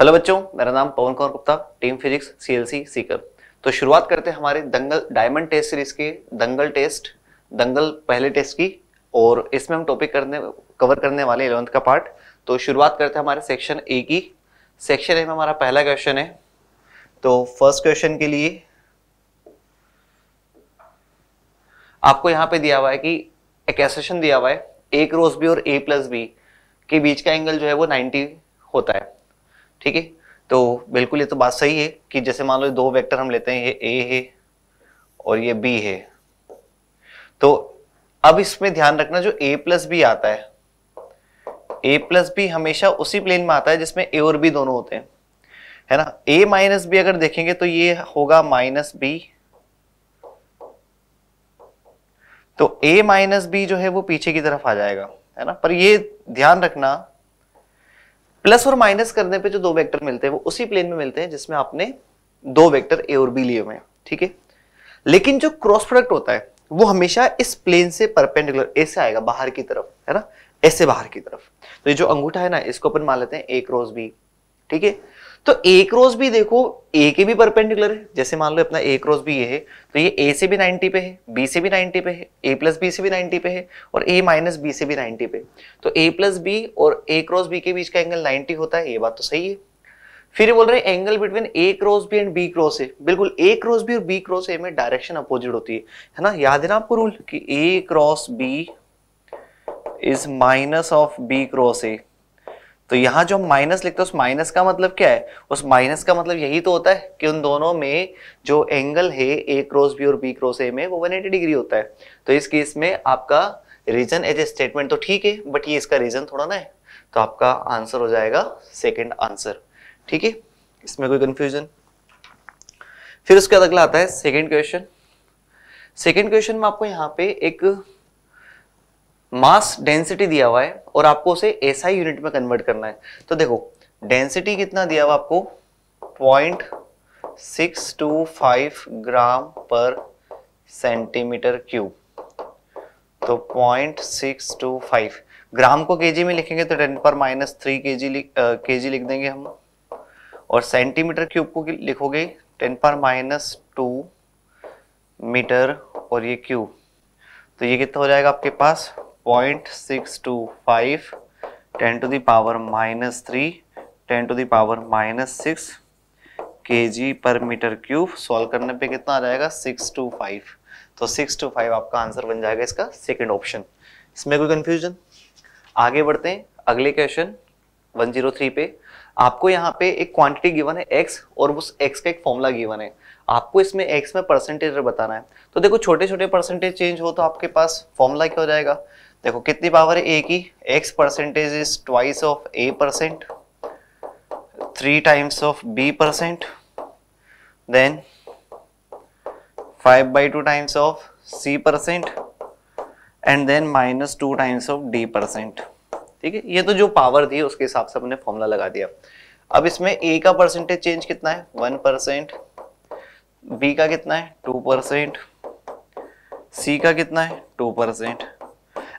Hello बच्चों मेरा नाम Pawan Kaur Gupta team physics CLC Sikar तो शुरुआत करते हैं हमारे दंगल डायमंड टेस्ट सीरीज के दंगल टेस्ट दंगल पहले टेस्ट की और इसमें हम टॉपिक करने कवर करने वाले इलेवंथ का पार्ट तो शुरुआत करते हैं हमारे सेक्शन ए की सेक्शन ए में हमारा पहला क्वेश्चन है तो फर्स्ट क्वेश्चन के लिए आपको यहाँ पे दिया हुआ है कि एक एसेशन दिया हुआ है एक रोज बी और ए प्लस बी के बीच का एंगल जो है वो 90 होता है ठीक है तो बिल्कुल ये तो बात सही है कि जैसे मान लो दो वेक्टर हम लेते हैं ये ए है और ये बी है तो अब इसमें ध्यान रखना जो ए प्लस बी आता है ए प्लस बी हमेशा उसी प्लेन में आता है जिसमें ए और बी दोनों होते हैं है ना ए माइनस बी अगर देखेंगे तो ये होगा माइनस बी तो ए माइनस बी जो है वो पीछे की तरफ आ जाएगा है ना पर ये ध्यान रखना प्लस और माइनस करने पे जो दो वेक्टर मिलते हैं वो उसी प्लेन में मिलते हैं जिसमें आपने दो वेक्टर ए और बी लिए हुए हैं ठीक है लेकिन जो क्रॉस प्रोडक्ट होता है वो हमेशा इस प्लेन से परपेंडिकुलर ऐसे आएगा बाहर की तरफ है ना ऐसे बाहर की तरफ तो ये जो अंगूठा है ना इसको अपन मान लेते हैं ए क्रॉस बी ठीक है तो ए क्रॉस भी देखो ए के भी परपेंडिकुलर है जैसे मान लो अपना ए क्रॉस भी ये है तो ये ए से भी 90 पे है बी से भी 90 पे है ए प्लस बी से भी 90 पे है और ए माइनस बी से भी 90 पे तो ए प्लस बी और ए क्रॉस बी के बीच का एंगल 90 होता है ये बात तो सही है फिर बोल रहे हैं angle between A cross B and B cross A बिल्कुल ए क्रॉस बी और बी क्रॉस ए में डायरेक्शन अपोजिट होती है है ना याद है ना आपको रूल कि A cross B is minus of B cross A तो यहां जो हम माइनस लिखते हैं उस माइनस का मतलब क्या है उस माइनस का मतलब यही तो होता है कि उन दोनों में जो एंगल है ए क्रॉस बी और बी क्रॉस ए में वो 180 डिग्री होता है तो इस केस में आपका रीजन एज ए स्टेटमेंट तो ठीक है बट ये इसका रीजन थोड़ा ना है तो आपका आंसर हो जाएगा सेकेंड आंसर ठीक है इसमें कोई कंफ्यूजन फिर उसके बाद अगला आता है सेकेंड क्वेश्चन सेकेंड क्वेश्चन में आपको यहाँ पे एक मास डेंसिटी दिया हुआ है और आपको उसे ऐसा SI यूनिट में कन्वर्ट करना है तो देखो डेंसिटी कितना दिया हुआ आपको point six two five gram per centimetre cube तो point six two five gram को केजी में लिखेंगे तो टेन पर माइनस थ्री के जी के जी लिख देंगे हम और सेंटीमीटर क्यूब को लिखोगे टेन पर माइनस टू मीटर और ये क्यूब तो ये कितना हो जाएगा आपके पास point 0.625 10 to the power minus 3 10 to the power minus six K G पर मीटर क्यूब सॉल्व करने पे कितना आ जाएगा सिक्स टू फाइव तो सिक्स टू फाइव आपका आंसर बन जाएगा इसका सेकेंड ऑप्शन इसमें कोई कंफ्यूजन आगे बढ़ते हैं अगले क्वेश्चन 103 पे आपको यहाँ पे एक क्वांटिटी गिवन है x और उस x का एक फॉर्मूला गिवन है आपको इसमें x में परसेंटेज बताना है तो देखो छोटे छोटे परसेंटेज चेंज हो तो आपके पास फॉर्मूला क्या हो जाएगा देखो कितनी पावर है ए की X percentage is twice of A percent three times of B percent then five by two times of C percent and then minus two times of D percent ठीक है ये तो जो पावर थी उसके हिसाब से हमने फॉर्मूला लगा दिया अब इसमें ए का परसेंटेज चेंज कितना है वन परसेंट बी का कितना है टू परसेंट सी का कितना है टू परसेंट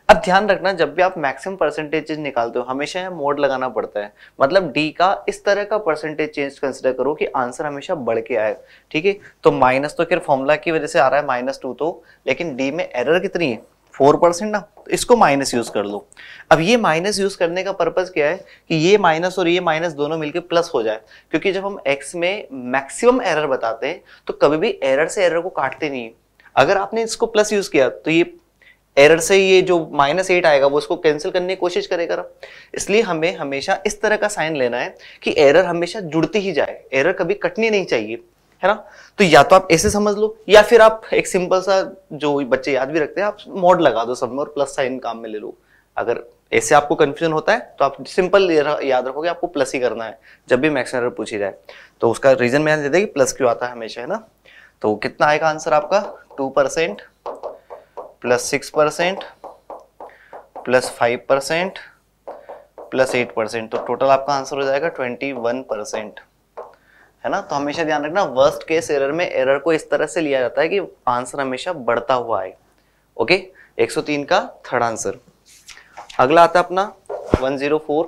अब ध्यान रखना जब भी आप मैक्सिमम परसेंटेज चेंज निकालते हो हमेशा यहाँ मोड लगाना पड़ता है मतलब डी का इस तरह का परसेंटेज चेंज कंसिडर करो कि आंसर हमेशा बढ़ के आए ठीक है तो माइनस तो खैर फॉर्मूला की वजह से आ रहा है माइनस टू तो लेकिन डी में एरर कितनी है फोर परसेंट ना तो इसको माइनस यूज कर लो अब ये माइनस यूज करने का पर्पज क्या है कि ये माइनस और ये माइनस दोनों मिलकर प्लस हो जाए क्योंकि जब हम एक्स में मैक्सिमम एरर बताते हैं तो कभी भी एरर से एरर को काटते नहीं अगर आपने इसको प्लस यूज किया तो ये एरर से ये जो माइनस एट आएगा वो उसको कैंसिल करने की कोशिश करेगा इसलिए हमें हमेशा इस तरह का साइन लेना है कि एरर हमेशा जुड़ती ही जाए एरर कभी कटनी नहीं चाहिए है ना तो या तो आप ऐसे समझ लो या फिर आप एक सिंपल सा जो बच्चे याद भी रखते हैं आप मोड लगा दो सब में और प्लस साइन काम में ले लो अगर ऐसे आपको कंफ्यूजन होता है तो आप सिंपल याद रखोगे आपको प्लस ही करना है जब भी मैक्स एरर पूछी जाए तो उसका रीजन मैं दे दें कि प्लस क्यों आता है हमेशा है ना तो कितना आएगा आंसर आपका two percent plus six percent plus five percent plus eight percent तो टोटल आपका आंसर हो जाएगा ट्वेंटी वन परसेंट है ना तो हमेशा ध्यान रखना वर्स्ट केस एरर में एरर को इस तरह से लिया जाता है कि आंसर हमेशा बढ़ता हुआ आए ओके 103 का थर्ड आंसर अगला आता अपना 104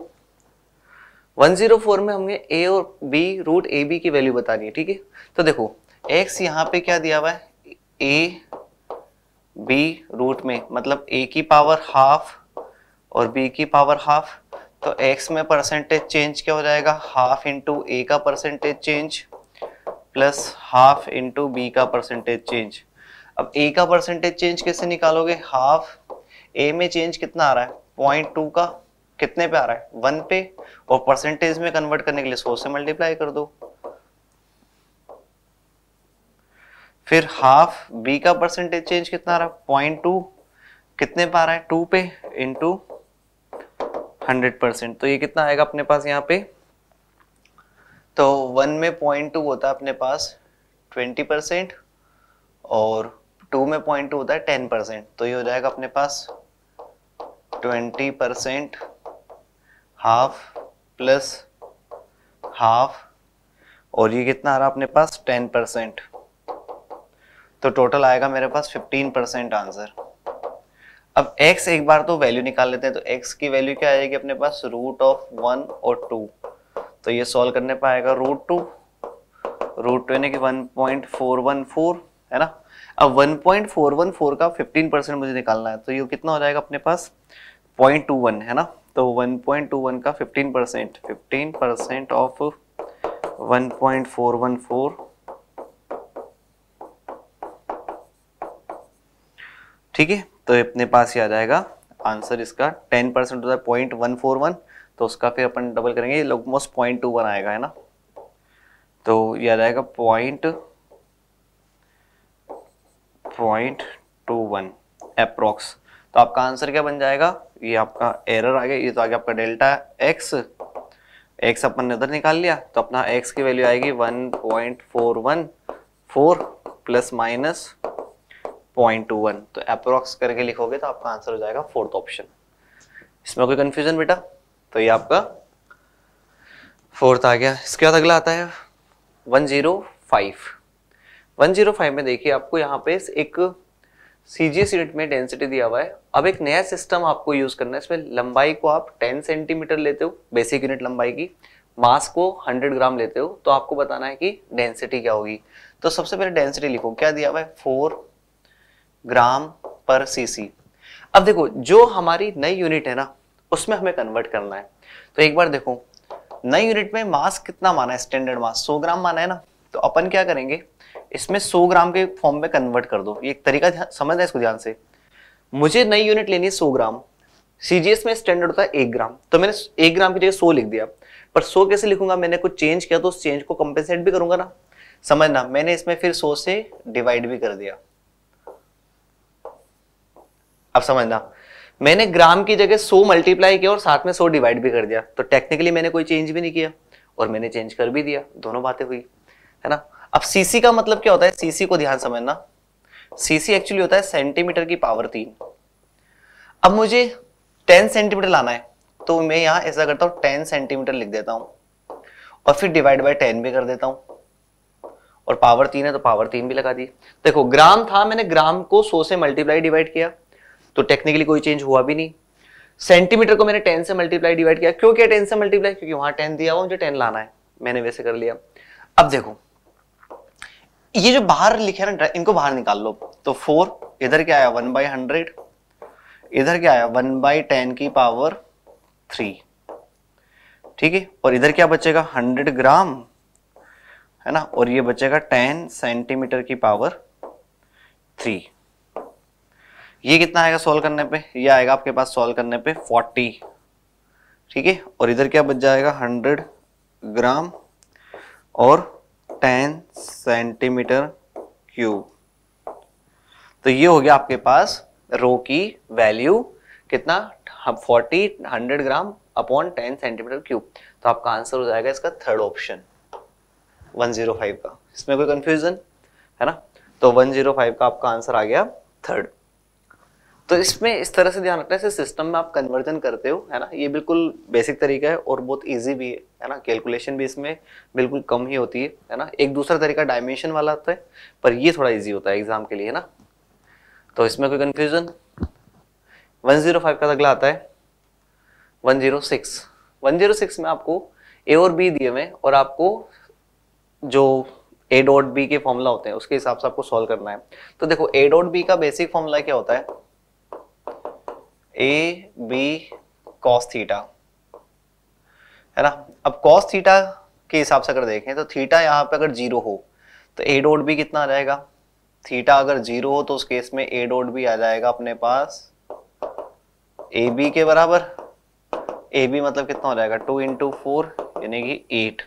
104 में हमने ए और बी रूट ए बी की वैल्यू बतानी है ठीक है तो देखो एक्स यहाँ पे क्या दिया हुआ है ए बी रूट में मतलब ए की पावर हाफ और बी की पावर हाफ तो एक्स में परसेंटेज चेंज क्या हो जाएगा हाफ इंटू ए का percentage change plus half into B का परसेंटेज चेंज अब ए का परसेंटेज चेंज कैसे निकालोगे हाफ ए में चेंज कितना आ रहा है पॉइंट टू का कितने पे आ रहा है वन पे और परसेंटेज में कन्वर्ट करने के लिए सौ से मल्टीप्लाई कर दो फिर हाफ बी का परसेंटेज चेंज कितना रहा पॉइंट टू कितने पा रहा है टू पे इंटू हंड्रेड परसेंट तो ये कितना आएगा अपने पास यहाँ पे तो वन में पॉइंट टू होता है अपने पास ट्वेंटी परसेंट और टू में पॉइंट टू होता है टेन परसेंट तो ये हो जाएगा अपने पास twenty percent half plus half और ये कितना आ रहा अपने पास टेन परसेंट तो टोटल आएगा मेरे पास 15 परसेंट आंसर अब x एक बार तो वैल्यू निकाल लेते हैं तो x की वैल्यू क्या आएगी अपने पास रूट ऑफ वन और टू तो ये सॉल्व करने पर आएगा रूट टू रूट टू यानी कि one point four one four है ना अब one point four one four का फिफ्टीन परसेंट मुझे निकालना है तो ये कितना हो जाएगा अपने पास पॉइंट टू वन है ना तो वन पॉइंट टू वन का fifteen percent fifteen percent of one point four one four ठीक है तो अपने पास ही आ जाएगा आंसर इसका टेन परसेंट होता है पॉइंट वन फोर वन तो उसका फिर अपन डबल करेंगे ऑलमोस्ट पॉइंट टू वन आएगा है ना तो ये आ जाएगा point point two one approx तो आपका आंसर क्या बन जाएगा ये आपका एरर आ गया ये तो आ गया आपका डेल्टा एक्स एक्स अपन ने उधर निकाल लिया तो अपना एक्स की वैल्यू आएगी one point four one four plus minus 0.21 तो अप्रोक्स करके लिखोगे तो आपका आंसर हो जाएगा फोर्थ ऑप्शन इसमें कोई कंफ्यूजन बेटा तो ये आपका फोर्थ आ गया इसके बाद अगला आता है 105 105 में देखिए आपको यहाँ पे एक सीजीएस यूनिट में डेंसिटी दिया हुआ है अब एक नया सिस्टम आपको यूज करना है इसमें लंबाई को आप टेन सेंटीमीटर लेते हो बेसिक यूनिट लंबाई की मास को 100 ग्राम लेते हो तो आपको बताना है कि डेंसिटी क्या होगी तो सबसे पहले डेंसिटी लिखो क्या दिया हुआ है फोर ग्राम पर सीसी अब देखो जो हमारी नई यूनिट है ना उसमें हमें कन्वर्ट करना है तो एक बार देखो नई यूनिट में मास कितना माना है स्टैंडर्ड मास 100 ग्राम माना है ना तो अपन क्या करेंगे इसमें 100 ग्राम के फॉर्म में कन्वर्ट कर दो ये एक तरीका समझना है इसको ध्यान से मुझे नई यूनिट लेनी है सौ ग्राम सीजीएस में स्टैंडर्ड होता है एक ग्राम तो मैंने एक ग्राम की जगह सौ लिख दिया पर सौ कैसे लिखूंगा मैंने कुछ चेंज किया तो उस चेंज को कंपेसेट भी करूंगा ना समझना मैंने इसमें फिर सौ से डिवाइड भी कर दिया अब समझना मैंने ग्राम की जगह सो मल्टीप्लाई किया और साथ में सो डिवाइड भी कर दिया तो टेक्निकली मैंने कोई चेंज भी नहीं किया और मैंने चेंज कर भी दिया दोनों बातें हुई है ना अब सीसी का मतलब क्या होता है सीसी को ध्यान समझना सीसी एक्चुअली होता है सेंटीमीटर की पावर तीन अब मुझे टेन सेंटीमीटर लाना है तो मैं यहां ऐसा करता हूँ टेन सेंटीमीटर लिख देता हूं और फिर डिवाइड बाय टेन भी कर देता हूँ और पावर तीन है तो पावर तीन भी लगा दी देखो ग्राम था मैंने ग्राम को सो से मल्टीप्लाई डिवाइड किया तो टेक्निकली कोई चेंज हुआ भी नहीं सेंटीमीटर को मैंने टेन से मल्टीप्लाई डिवाइड किया क्यों किया टेन से मल्टीप्लाई क्योंकि वहां टेन दिया हुआ मुझे टेन लाना है मैंने वैसे कर लिया अब देखो ये जो बाहर लिखे ना इनको बाहर निकाल लो तो फोर इधर क्या आया वन बाई हंड्रेड इधर क्या आया वन बाई टेन की पावर थ्री ठीक है और इधर क्या बचेगा हंड्रेड ग्राम है ना और ये बचेगा टेन सेंटीमीटर की पावर थ्री ये कितना आएगा सॉल्व करने पे ये आएगा आपके पास सॉल्व करने पे 40 ठीक है और इधर क्या बच जाएगा 100 ग्राम और 10 सेंटीमीटर क्यूब तो ये हो गया आपके पास रो की वैल्यू कितना 40 100 ग्राम अपॉन 10 सेंटीमीटर क्यूब तो आपका आंसर हो जाएगा इसका थर्ड ऑप्शन 105 का इसमें कोई कंफ्यूजन है ना तो 105 का आपका आंसर आ गया थर्ड तो इसमें इस तरह से ध्यान रखना है सिस्टम में आप कन्वर्जन करते हो है ना ये बिल्कुल बेसिक तरीका है और बहुत इजी भी है है ना कैलकुलेशन भी इसमें बिल्कुल कम ही होती है है ना एक दूसरा तरीका डायमेंशन वाला होता है पर ये थोड़ा इजी होता है एग्जाम के लिए है ना तो इसमें कोई कन्फ्यूजन फाइव का अगला आता है जीरो सिक्स में आपको ए और बी दिए हुए और आपको जो ए डॉट बी के फॉर्मूला होते हैं उसके हिसाब से आपको सॉल्व करना है तो देखो ए डॉट बी का बेसिक फॉर्मूला क्या होता है ए बी कॉस थीटा है ना अब कॉस थीटा के हिसाब से अगर देखें तो थीटा यहाँ पे अगर जीरो हो तो ए डॉट बी कितना जाएगा थीटा अगर जीरो हो तो उस केस में ए डॉट बी आ जाएगा अपने पास ए बी के बराबर ए बी मतलब कितना हो जाएगा टू इंटू फोर यानी कि एट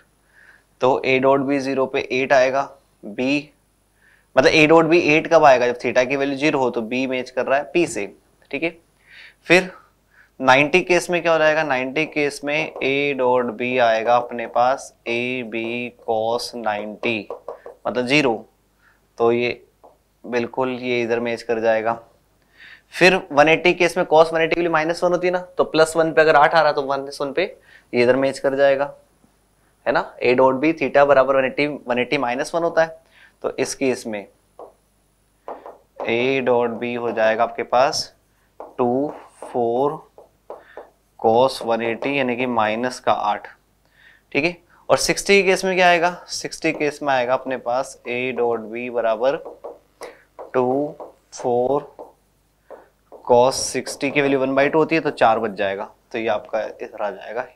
तो ए डॉट बी जीरो पे एट आएगा बी मतलब ए डॉट बी एट कब आएगा जब थीटा की वैल्यू जीरो हो तो बी मैच कर रहा है पी से ठीक है फिर 90 केस में क्या हो जाएगा 90 केस में ए डॉट बी आएगा अपने पास ए बी कॉस 90 मतलब जीरो तो ये बिल्कुल ये इधर में कर जाएगा फिर 180 केस में कॉस 180 के लिए माइनस वन होती है ना तो प्लस वन पे अगर आठ आ रहा तो माइनस वन पे ये इधर में कर जाएगा है ना ए डॉट बी थीटा बराबर 180 180 वन माइनस वन होता है तो इस केस में ए डॉट बी हो जाएगा आपके पास two four cos one eighty यानी कि माइनस का आठ ठीक है और सिक्सटी केस में क्या आएगा सिक्सटी केस में आएगा अपने पास ए डॉट बी बराबर टू फोर कॉस सिक्सटी की वैल्यू वन बाई टू होती है तो चार बच जाएगा तो ये आपका इधर आ जाएगा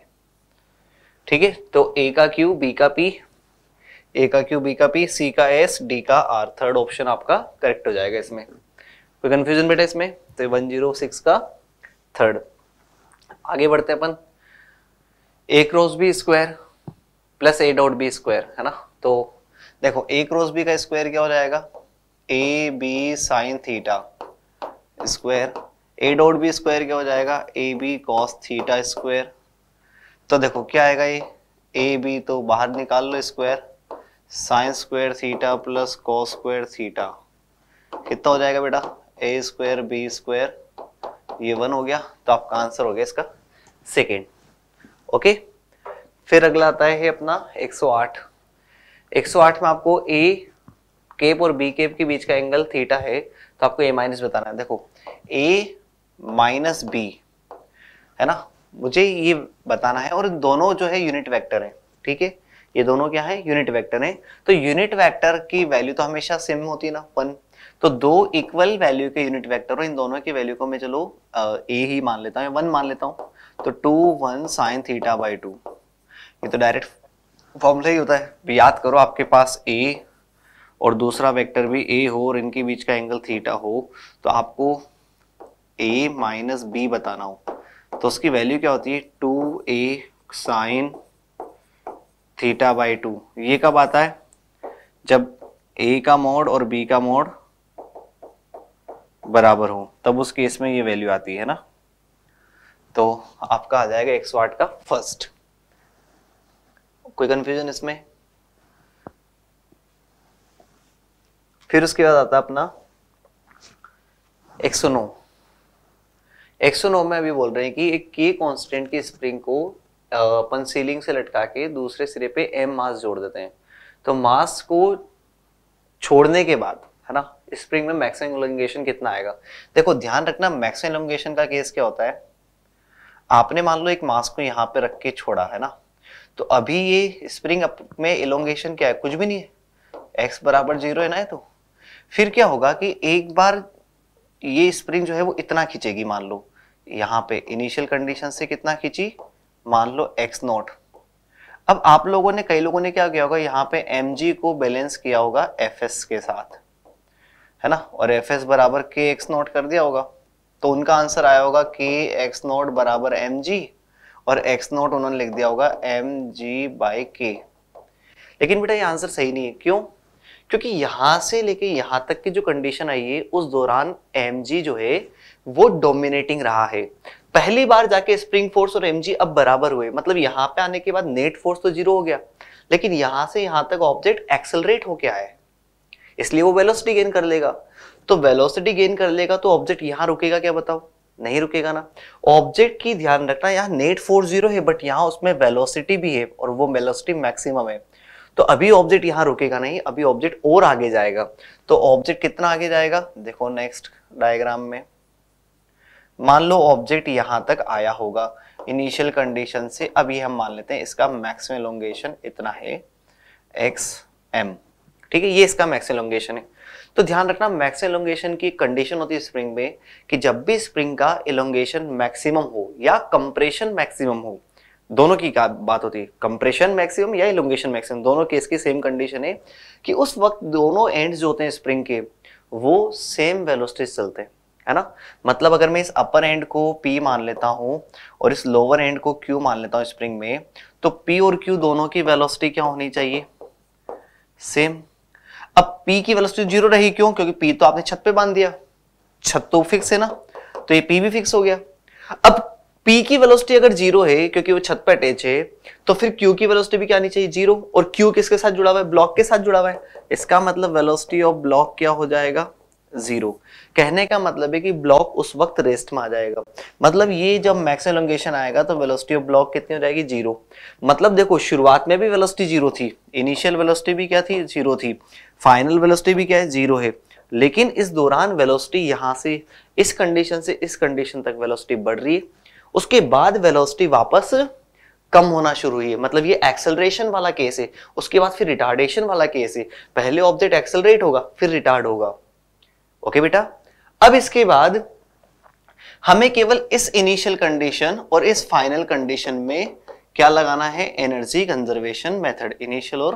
ठीक है तो ए का क्यू बी का पी ए का क्यू बी का पी सी का एस डी का आर थर्ड ऑप्शन आपका करेक्ट हो जाएगा इसमें कोई कंफ्यूजन बेटा इसमें तो वन जीरो सिक्स का थर्ड आगे बढ़ते अपन A cross B square plus A dot B square है ना तो देखो ए क्रॉस बी का स्क्वायर क्या हो जाएगा A B sine theta square A dot B square क्या हो जाएगा A B cos theta square तो देखो क्या आएगा ये ए बी तो बाहर निकाल लो square sine square theta plus cos square theta कितना हो जाएगा बेटा ए स्क्वायर बी स्क्वायर ये वन हो गया तो आपका आंसर हो गया इसका सेकेंड ओके फिर अगला आता है अपना 108 108 में आपको ए केप और बी केप के बीच का एंगल थीटा है तो आपको ए माइनस बताना है देखो ए माइनस बी है ना मुझे ये बताना है और दोनों जो है यूनिट वेक्टर है ठीक है ये दोनों क्या है यूनिट वेक्टर है तो यूनिट वेक्टर की वैल्यू तो हमेशा सेम होती है ना वन तो दो इक्वल वैल्यू के यूनिट वेक्टर हो इन दोनों की वैल्यू को मैं चलो ए ही मान लेता हूँ वन मान लेता हूँ तो two one sine theta by two ये तो डायरेक्ट फॉर्मूला ही होता है तो याद करो आपके पास ए और दूसरा वेक्टर भी ए हो और इनके बीच का एंगल थीटा हो तो आपको ए माइनस बी बताना हो तो उसकी वैल्यू क्या होती है two A sine theta by two ये कब आता है जब ए का मोड और बी का मोड बराबर हो तब उस केस में ये वैल्यू आती है ना तो आपका आ जाएगा एक्स वाट का फर्स्ट कोई कंफ्यूजन इसमें फिर उसके बाद आता अपना एक्सो नो एक्सो नो में अभी बोल रहे हैं कि एक के कांस्टेंट की स्प्रिंग को अपन सीलिंग से लटका के दूसरे सिरे पे एम मास जोड़ देते हैं तो मास को छोड़ने के बाद है ना स्प्रिंग में मैक्सिमम इलोंगेशन कितना आएगा देखो ध्यान रखना मैक्सिमम इलोंगेशन का केस क्या होता है आपने मान लो एक मास को यहाँ पे रख के छोड़ा है ना तो अभी ये स्प्रिंग अप में इलोंगेशन क्या है कुछ भी नहीं है एक्स बराबर जीरो है ना है तो फिर क्या होगा कि एक बार ये स्प्रिंग जो है वो इतना खींचेगी मान लो यहाँ पे इनिशियल कंडीशन से कितना खींची मान लो एक्स नॉट अब आप लोगों ने कई लोगों ने क्या किया होगा यहाँ पे एम को बैलेंस किया होगा एफ के साथ है ना और एफ एस बराबर के एक्स नॉट कर दिया होगा तो उनका आंसर आया होगा के एक्स नॉट बराबर एम जी और एक्स नॉट उन्होंने लिख दिया होगा एम जी बाई के लेकिन बेटा ये आंसर सही नहीं है क्यों क्योंकि यहां से लेके यहाँ तक की जो कंडीशन आई है उस दौरान एम जी जो है वो डोमिनेटिंग रहा है पहली बार जाके स्प्रिंग फोर्स और एम जी अब बराबर हुए मतलब यहाँ पे आने के बाद नेट फोर्स तो जीरो हो गया लेकिन यहाँ से यहाँ तक ऑब्जेक्ट एक्सेलरेट होके आया है इसलिए वो वेलोसिटी गेन कर लेगा तो वेलोसिटी गेन कर लेगा तो ऑब्जेक्ट यहाँ रुकेगा क्या बताओ नहीं रुकेगा ना ऑब्जेक्ट की ध्यान रखना यहाँ नेट फोर जीरो है बट यहाँ उसमें वेलोसिटी भी है और वो वेलोसिटी मैक्सिमम है तो अभी ऑब्जेक्ट यहाँ रुकेगा नहीं अभी ऑब्जेक्ट और आगे जाएगा तो ऑब्जेक्ट कितना आगे जाएगा देखो नेक्स्ट डायग्राम में मान लो ऑब्जेक्ट यहां तक आया होगा इनिशियल कंडीशन से अभी हम मान लेते हैं इसका मैक्सिमम एलोंगेशन इतना है एक्स एम ठीक है ये इसका मैक्स एलोंगेशन है तो ध्यान रखना मैक्स एलोंगेशन की कंडीशन होती है स्प्रिंग में कि जब भी स्प्रिंग का एलोंगेशन मैक्सिमम हो या कंप्रेशन मैक्सिमम हो दोनों की बात होती है कंप्रेशन मैक्सिमम या इलोंगेशन मैक्सिमम दोनों केस की सेम कंडीशन है कि उस वक्त दोनों एंड्स जो होते हैं स्प्रिंग के वो सेम वेलोसिटी चलते हैं है ना मतलब अगर मैं इस अपर एंड को P मान लेता हूँ और इस लोअर एंड को Q मान लेता हूँ स्प्रिंग में तो P और Q दोनों की वेलोसिटी क्या होनी चाहिए सेम अब p की वेलोसिटी जीरो रही क्यों क्योंकि p तो आपने छत पे बांध दिया छत तो फिक्स है ना तो ये p भी फिक्स हो गया अब p की वेलोसिटी अगर जीरो है क्योंकि वो छत पे अटैच है तो फिर q की वेलोसिटी भी क्या आनी चाहिए जीरो और q किसके साथ जुड़ा हुआ है ब्लॉक के साथ जुड़ा हुआ है इसका मतलब वेलोसिटी ऑफ ब्लॉक क्या हो जाएगा जीरो कहने का मतलब है कि ब्लॉक उस वक्त रेस्ट में आ जाएगा मतलब ये जब मैक्सिमम एलोंगेशन आएगा तो वेलोसिटी ऑफ ब्लॉक कितनी हो जाएगी जीरो मतलब देखो शुरुआत में भी वेलोसिटी जीरो थी इनिशियल वेलोसिटी भी क्या थी जीरो थी फाइनल वेलोसिटी भी क्या है जीरो है लेकिन इस दौरान वेलोसिटी यहाँ से इस कंडीशन से इस कंडीशन तक वेलोसिटी बढ़ रही है उसके बाद वेलोसिटी वापस कम होना शुरू हुई है मतलब ये एक्सेलरेशन वाला केस है उसके बाद फिर रिटार्डेशन वाला केस है पहले ऑब्जेक्ट एक्सेलरेट होगा फिर रिटार्ड होगा ओके बेटा अब इसके बाद हमें केवल इस इनिशियल कंडीशन और इस फाइनल कंडीशन में क्या लगाना है एनर्जी कंजर्वेशन मेथड इनिशियल और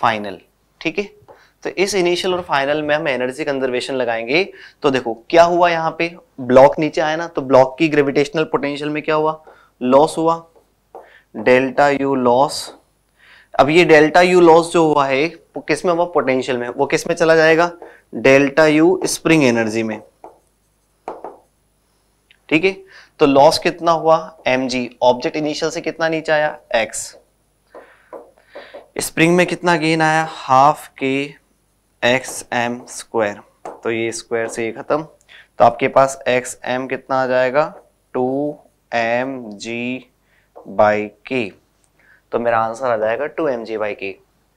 फाइनल ठीक है तो इस इनिशियल और फाइनल में हम एनर्जी कंजर्वेशन लगाएंगे तो देखो क्या हुआ यहां पे ब्लॉक नीचे आया ना तो ब्लॉक की ग्रेविटेशनल पोटेंशियल में क्या हुआ लॉस हुआ डेल्टा यू लॉस अब ये डेल्टा यू लॉस जो हुआ है वो किसमें हुआ पोटेंशियल में वो किसमें चला जाएगा डेल्टा यू स्प्रिंग एनर्जी में ठीक है तो लॉस कितना हुआ एम जी ऑब्जेक्ट इनिशियल से कितना नीचे आया एक्स स्प्रिंग में कितना गेन आया हाफ के एक्स एम स्क्वायर तो ये स्क्वायर से ये खत्म तो आपके पास एक्स एम कितना आ जाएगा टू एम जी बाई के तो मेरा आंसर आ जाएगा टू एम जी बाई के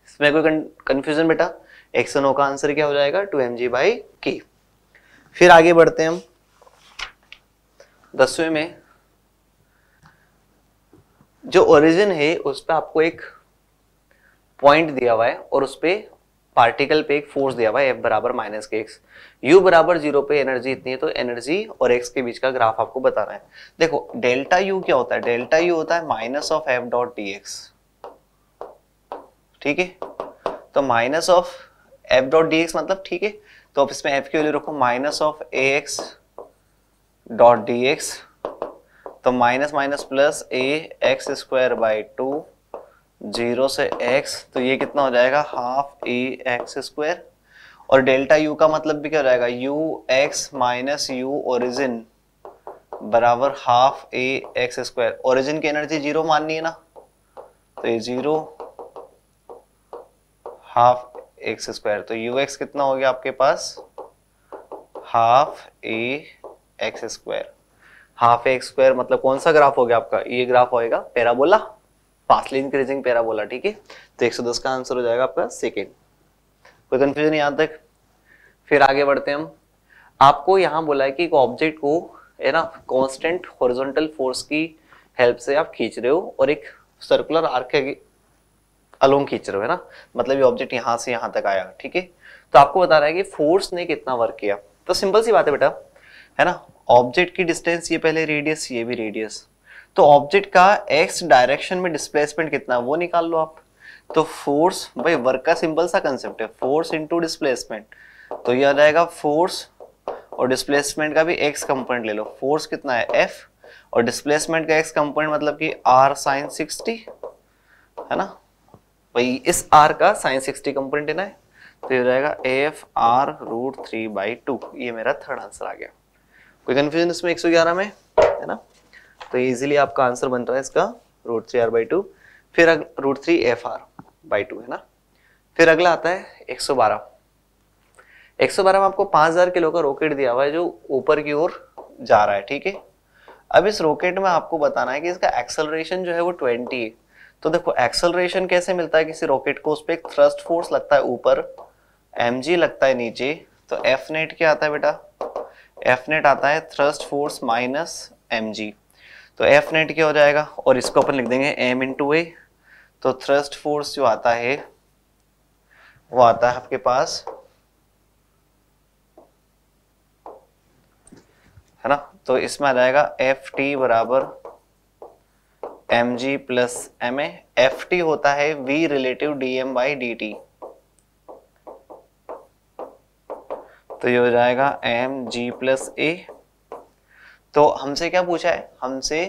इसमें कोई कंफ्यूजन बेटा एक्स एन ओ का आंसर क्या हो जाएगा टू एम जी बाई के फिर आगे बढ़ते हैं हम दसवें में जो ओरिजिन है उस पर आपको एक पॉइंट दिया हुआ है और उस पर पार्टिकल पे एक फोर्स दिया हुआ है एफ बराबर माइनस के एक्स यू बराबर जीरो पे एनर्जी इतनी है तो एनर्जी और एक्स के बीच का ग्राफ आपको बताना है देखो डेल्टा यू क्या होता है डेल्टा यू होता है minus of F dot D X ठीक है तो minus of F dot D X मतलब ठीक है तो आप इसमें एफ की वैल्यू रखो minus of A X dot D X तो minus minus plus A X square by two zero से एक्स तो ये कितना हो जाएगा हाफ ए एक्स स्क्वायर और डेल्टा यू का मतलब भी क्या हो जाएगा U X minus U origin बराबर half A X square origin की एनर्जी जीरो माननी है ना तो ये जीरो हाफ एक्स स्क्वायर तो यू एक्स कितना हो गया आपके पास half A X square half A X square मतलब कौन सा ग्राफ हो गया आपका ये ग्राफ होएगा पैराबोला फास्टली इंक्रीजिंग पैराबोला ठीक है तो 110 का आंसर हो जाएगा आपका सेकेंड कोई कंफ्यूजन यहाँ तक फिर आगे बढ़ते हम आपको यहां बोला है कि एक ऑब्जेक्ट को है ना कॉन्स्टेंट हॉरिजॉन्टल फोर्स की हेल्प से आप खींच रहे हो और एक सर्कुलर आर्क अलोंग खींच रहे हो है ना मतलब ये ऑब्जेक्ट यहाँ से यहाँ तक आया ठीक है तो आपको बता रहा है कि फोर्स ने कितना वर्क किया तो सिंपल सी बात है बेटा है ना ऑब्जेक्ट की डिस्टेंस ये पहले रेडियस ये भी रेडियस तो ऑब्जेक्ट का एक्स डायरेक्शन में डिस्प्लेसमेंट कितना वो निकाल लो आप तो फोर्स भाई वर्क का सिंपल सा कंसेप्ट है फोर्स इंटू डिस्प्लेसमेंट तो यह आ जाएगा फोर्स और डिस्प्लेसमेंट का भी एक्स कंपोनेंट ले लो फोर्स कितना है एफ और डिस्प्लेसमेंट का एक्स कंपोनेंट मतलब कि आर साइन सिक्सटी है ना वही इस आर का साइन सिक्सटी कंपोनेंट लेना है तो ये जाएगा A F R root three by two ये मेरा थर्ड आंसर आ गया कोई कंफ्यूजन इसमें एक सौ ग्यारह में है ना तो ये इजीली आपका आंसर बन रहा है इसका root three R by two फिर root three F R by two है ना फिर अगला आता है एक सौ बारह एक सौ बारह में आपको पाँच हज़ार किलो का रॉकेट दिया हुआ है जो ऊपर की ओर जा रहा है ठीक है अब इस रॉकेट में आपको बताना है कि इसका एक्सेलरेशन जो है वो ट्वेंटी है तो देखो एक्सलरेशन कैसे मिलता है किसी रॉकेट को उस पर थ्रस्ट फोर्स लगता है ऊपर एम लगता है नीचे तो एफ नेट क्या आता है बेटा एफ नेट आता है थ्रस्ट फोर्स माइनस एम तो एफ नेट क्या हो जाएगा और इसको अपन लिख देंगे एम टू ए तो थ्रस्ट फोर्स जो आता है वो आता है आपके पास है ना तो इसमें आ जाएगा एफ टी बराबर M G plus M A F T होता है V relative D M by D T तो ये हो जाएगा एम जी प्लस ए तो हमसे क्या पूछा है हमसे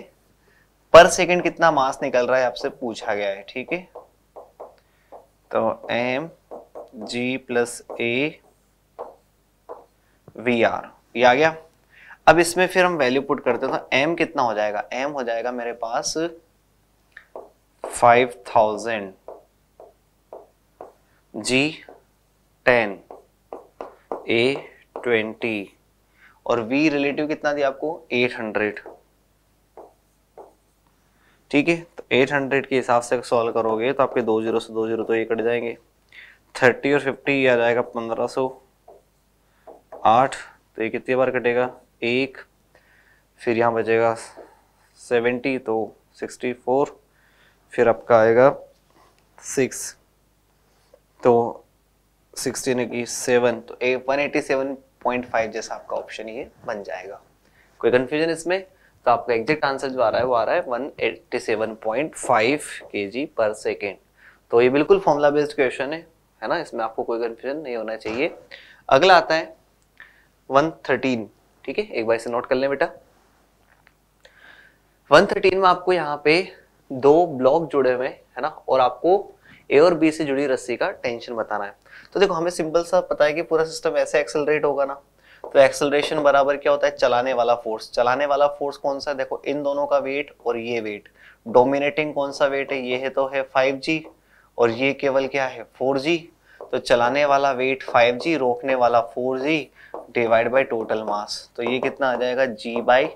पर सेकंड कितना मास निकल रहा है आपसे पूछा गया है ठीक है तो M G plus A V R ये आ गया अब इसमें फिर हम वैल्यू पुट करते हैं तो एम कितना हो जाएगा एम हो जाएगा मेरे पास five thousand G ten A twenty और वी रिलेटिव कितना दिया आपको एट हंड्रेड ठीक है तो एट हंड्रेड के हिसाब से सॉल्व करोगे तो आपके दो जीरो से दो जीरो तो ये कट जाएंगे थर्टी और फिफ्टी आ जाएगा पंद्रह सौ आठ तो ये कितनी बार कटेगा एक फिर यहाँ बचेगा सेवेंटी तो सिक्सटी फोर फिर आपका आएगा सिक्स तो सिक्सटीन की सेवन तो A one eighty seven point five जैसा आपका ऑप्शन ये बन जाएगा कोई कन्फ्यूजन इसमें तो आपका एग्जैक्ट आंसर जो आ रहा है वो आ रहा है one eighty seven point five के जी पर सेकेंड तो ये बिल्कुल फॉर्मूला बेस्ड क्वेश्चन है है ना इसमें आपको कोई कन्फ्यूजन नहीं होना चाहिए अगला आता है वन थर्टीन ठीक है एक बार इसे नोट कर लें बेटा वन थर्टीन में आपको यहाँ पे दो ब्लॉक जुड़े हुए है ना और आपको ए और बी से जुड़ी रस्सी का टेंशन बताना है तो देखो हमें सिंपल सा पता है कि पूरा सिस्टम ऐसे एक्सेलरेट होगा ना तो एक्सेलरेशन बराबर क्या होता है चलाने वाला फोर्स चलाने वाला फोर्स कौन सा है देखो इन दोनों का वेट और ये वेट डोमिनेटिंग कौन सा वेट है ये है तो है फाइव और ये केवल क्या है फोर तो चलाने वाला वेट फाइव रोकने वाला four divide by total mass तो ये कितना आ जाएगा जी बाई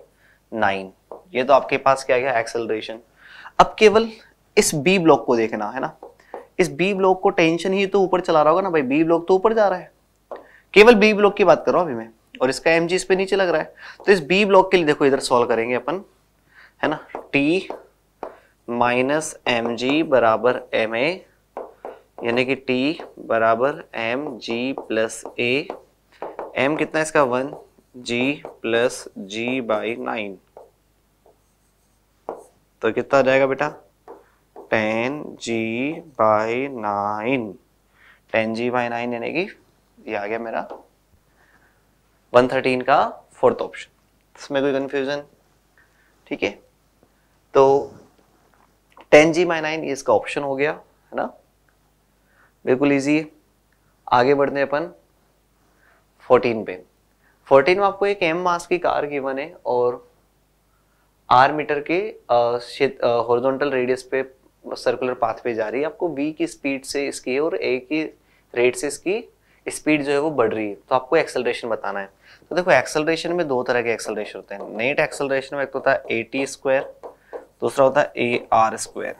नाइन ये तो आपके पास क्या गया एक्सेलरेशन अब केवल इस बी ब्लॉक को देखना है ना इस बी ब्लॉक को टेंशन ही तो ऊपर चला रहा होगा ना भाई बी ब्लॉक तो ऊपर जा रहा है केवल बी ब्लॉक की बात कर रहा हूं अभी मैं और इसका एम इस पे नीचे लग रहा है तो इस बी ब्लॉक के लिए देखो इधर सॉल्व करेंगे अपन है ना टी माइनस एम जी बराबर एम ए यानी कि टी बराबर M G plus A M कितना है इसका one G plus G by nine तो कितना आ जाएगा बेटा ten G by nine ten G by nine यानी कि ये आ गया मेरा थर्टीन का फोर्थ ऑप्शन इसमें कोई कंफ्यूजन ठीक है तो टेन जी बाई नाइन इसका ऑप्शन हो गया है ना बिल्कुल इजी आगे बढ़ने अपन 14 पे 14 में आपको एक एम मास की कार की बने और आर मीटर के हॉरिजॉन्टल रेडियस पे सर्कुलर पाथ पे जा रही है आपको बी की स्पीड से इसकी और ए की रेट से इसकी स्पीड जो है वो बढ़ रही है तो आपको एक्सेलरेशन बताना है तो देखो एक्सेलरेशन में दो तरह के एक्सेलरेशन होते हैं नेट एक्सेलरेशन में एक तो होता है ए टी स्क्वायर दूसरा होता है ए आर स्क्वायर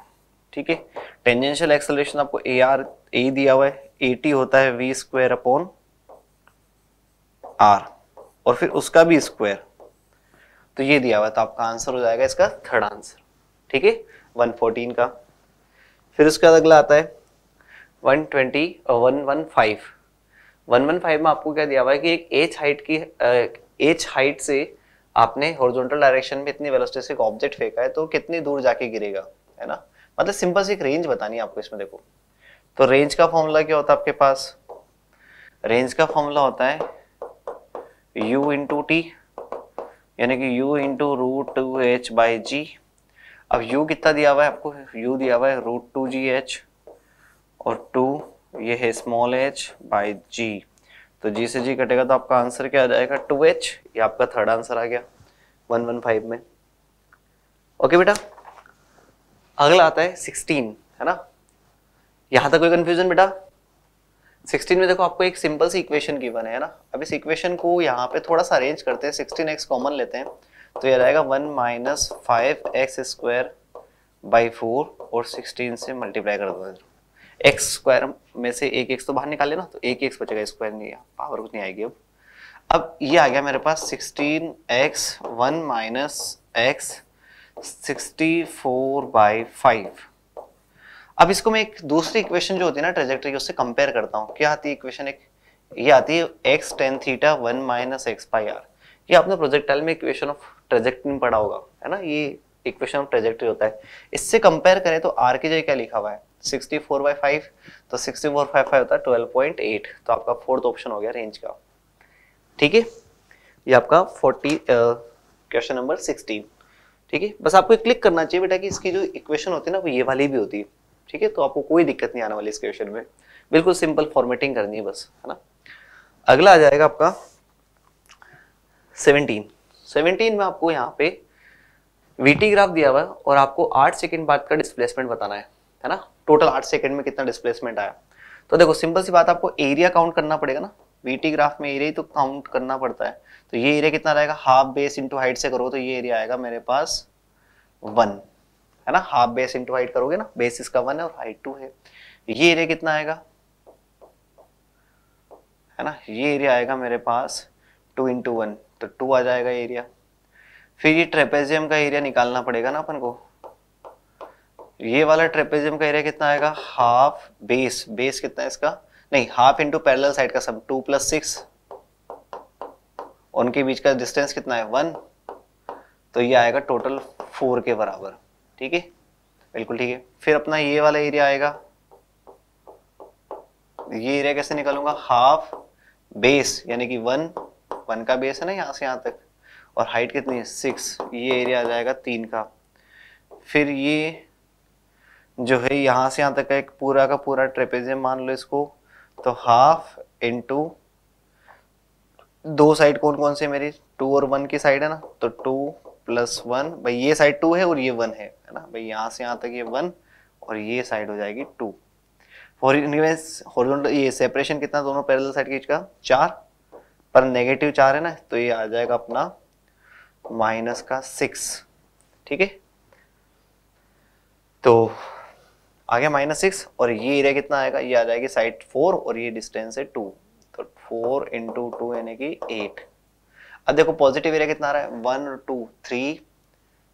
ठीक है टेंजेंशियल एक्सेलरेशन आपको ए आर ए दिया हुआ है ए टी होता है वी स्क्वायर अपॉन आर और फिर उसका भी स्क्वायर तो ये दिया हुआ तो आपका आंसर हो जाएगा इसका थर्ड आंसर ठीक है 114 का फिर उसके बाद अगला आता है 120 और 115 115 में आपको क्या दिया हुआ है कि एक एच हाइट की एच uh, हाइट से आपने हॉरिजॉन्टल डायरेक्शन में इतनी वेलोसिटी से एक ऑब्जेक्ट फेंका है तो कितनी दूर जाके गिरेगा है ना मतलब सिंपल सी एक रेंज बतानी है आपको इसमें देखो तो रेंज का फॉर्मूला क्या होता है आपके पास रेंज का फॉर्मूला होता है यू इंटू टी यानी कि u into root two H by G अब u कितना दिया हुआ है आपको u दिया हुआ है रूट टू जी एच और टू ये है स्मॉल एच बाई जी तो जी से जी कटेगा तो आपका आंसर क्या आ जाएगा टू एच ये आपका थर्ड आंसर आ गया वन वन फाइव में ओके बेटा अगला आता है सिक्सटीन है ना यहां तक कोई कंफ्यूजन बेटा 16 में देखो आपको एक सिंपल सी इक्वेशन गिवन है ना अब इस इक्वेशन को यहाँ पे थोड़ा सा अरेंज करते हैं सिक्सटीन एक्स कॉमन लेते हैं तो ये रहेगा one minus five X square by four और सिक्सटीन से मल्टीप्लाई कर दो एक्स स्क्वायर में से एक एक्स तो बाहर निकाले ना तो एक एक्स बचेगा स्क्वायर नहीं पावर कुछ नहीं आएगी अब अब ये आ गया मेरे पास sixteen X one minus X sixty four by five अब इसको मैं एक दूसरी इक्वेशन जो होती है ना ट्रेजेक्ट्री उससे कंपेयर करता हूँ क्या आती है इक्वेशन एक ये आती है X tan theta one minus X pi R ये आपने प्रोजेक्टाइल में इक्वेशन ऑफ ट्रेजेक्ट्री में पढ़ा होगा है ना ये इक्वेशन ऑफ ट्रेजेक्ट्री होता है इससे कंपेयर करें तो आर की जगह क्या लिखा हुआ है सिक्सटी फोर बाई फाइव तो सिक्सटी फोर बाई फाइव होता है ट्वेल्व पॉइंट एट तो आपका फोर्थ ऑप्शन हो गया रेंज का ठीक है ये आपका फोर्टी क्वेश्चन नंबर सिक्सटीन ठीक है बस आपको क्लिक करना चाहिए बेटा कि इसकी जो इक्वेशन होती है ना वो ये वाली भी होती है ठीक है तो आपको कोई दिक्कत नहीं आने वाली इस क्वेश्चन में बिल्कुल सिंपल फॉर्मेटिंग करनी है बस है ना अगला आ जाएगा आपका 17 17 में आपको यहाँ पे वीटी ग्राफ दिया हुआ है और आपको 8 सेकंड बाद का डिस्प्लेसमेंट बताना है है ना टोटल 8 सेकंड में कितना डिस्प्लेसमेंट आया तो देखो सिंपल सी बात आपको एरिया काउंट करना पड़ेगा ना वीटी ग्राफ में एरिया तो काउंट करना पड़ता है तो ये एरिया कितना रहेगा हाफ बेस इंटू हाइट से करो तो ये एरिया आएगा मेरे पास वन है ना हाफ बेस इंटू हाइट करोगे ना बेस इसका वन है और हाइट टू है ये एरिया कितना आएगा है ना ये एरिया आएगा मेरे पास टू इंटू वन तो टू आ जाएगा एरिया फिर ये ट्रेपेजियम का एरिया निकालना पड़ेगा ना अपन को ये वाला ट्रेपेजियम का एरिया कितना आएगा हाफ बेस बेस कितना है इसका नहीं हाफ इंटू पैरल साइड का सब टू प्लस सिक्स उनके बीच का डिस्टेंस कितना है वन तो ये आएगा टोटल फोर के बराबर ठीक है बिल्कुल ठीक है फिर अपना ये वाला एरिया आएगा ये एरिया कैसे निकालूंगा हाफ बेस यानी कि वन वन का बेस है ना यहाँ से यहाँ तक और हाइट कितनी है सिक्स ये एरिया आ जाएगा तीन का फिर ये जो है यहाँ से यहाँ तक का एक पूरा का पूरा ट्रेपेजियम मान लो इसको तो हाफ इंटू दो साइड कौन कौन से मेरी टू और वन की साइड है ना तो टू प्लस वन भाई ये साइड टू है और ये वन है है ना भाई यहाँ से यहाँ तक ये वन और ये साइड हो जाएगी टू हॉरिजॉन्टल ये सेपरेशन कितना दोनों पैरेलल साइड के बीच का चार पर नेगेटिव चार है ना तो ये आ जाएगा अपना माइनस का सिक्स ठीक है तो आ गया माइनस सिक्स और ये एरिया कितना आएगा ये आ जाएगी साइड फोर और ये डिस्टेंस है टू तो फोर इंटू टू यानी कि एट अब देखो पॉजिटिव एरिया कितना आ रहा है वन टू थ्री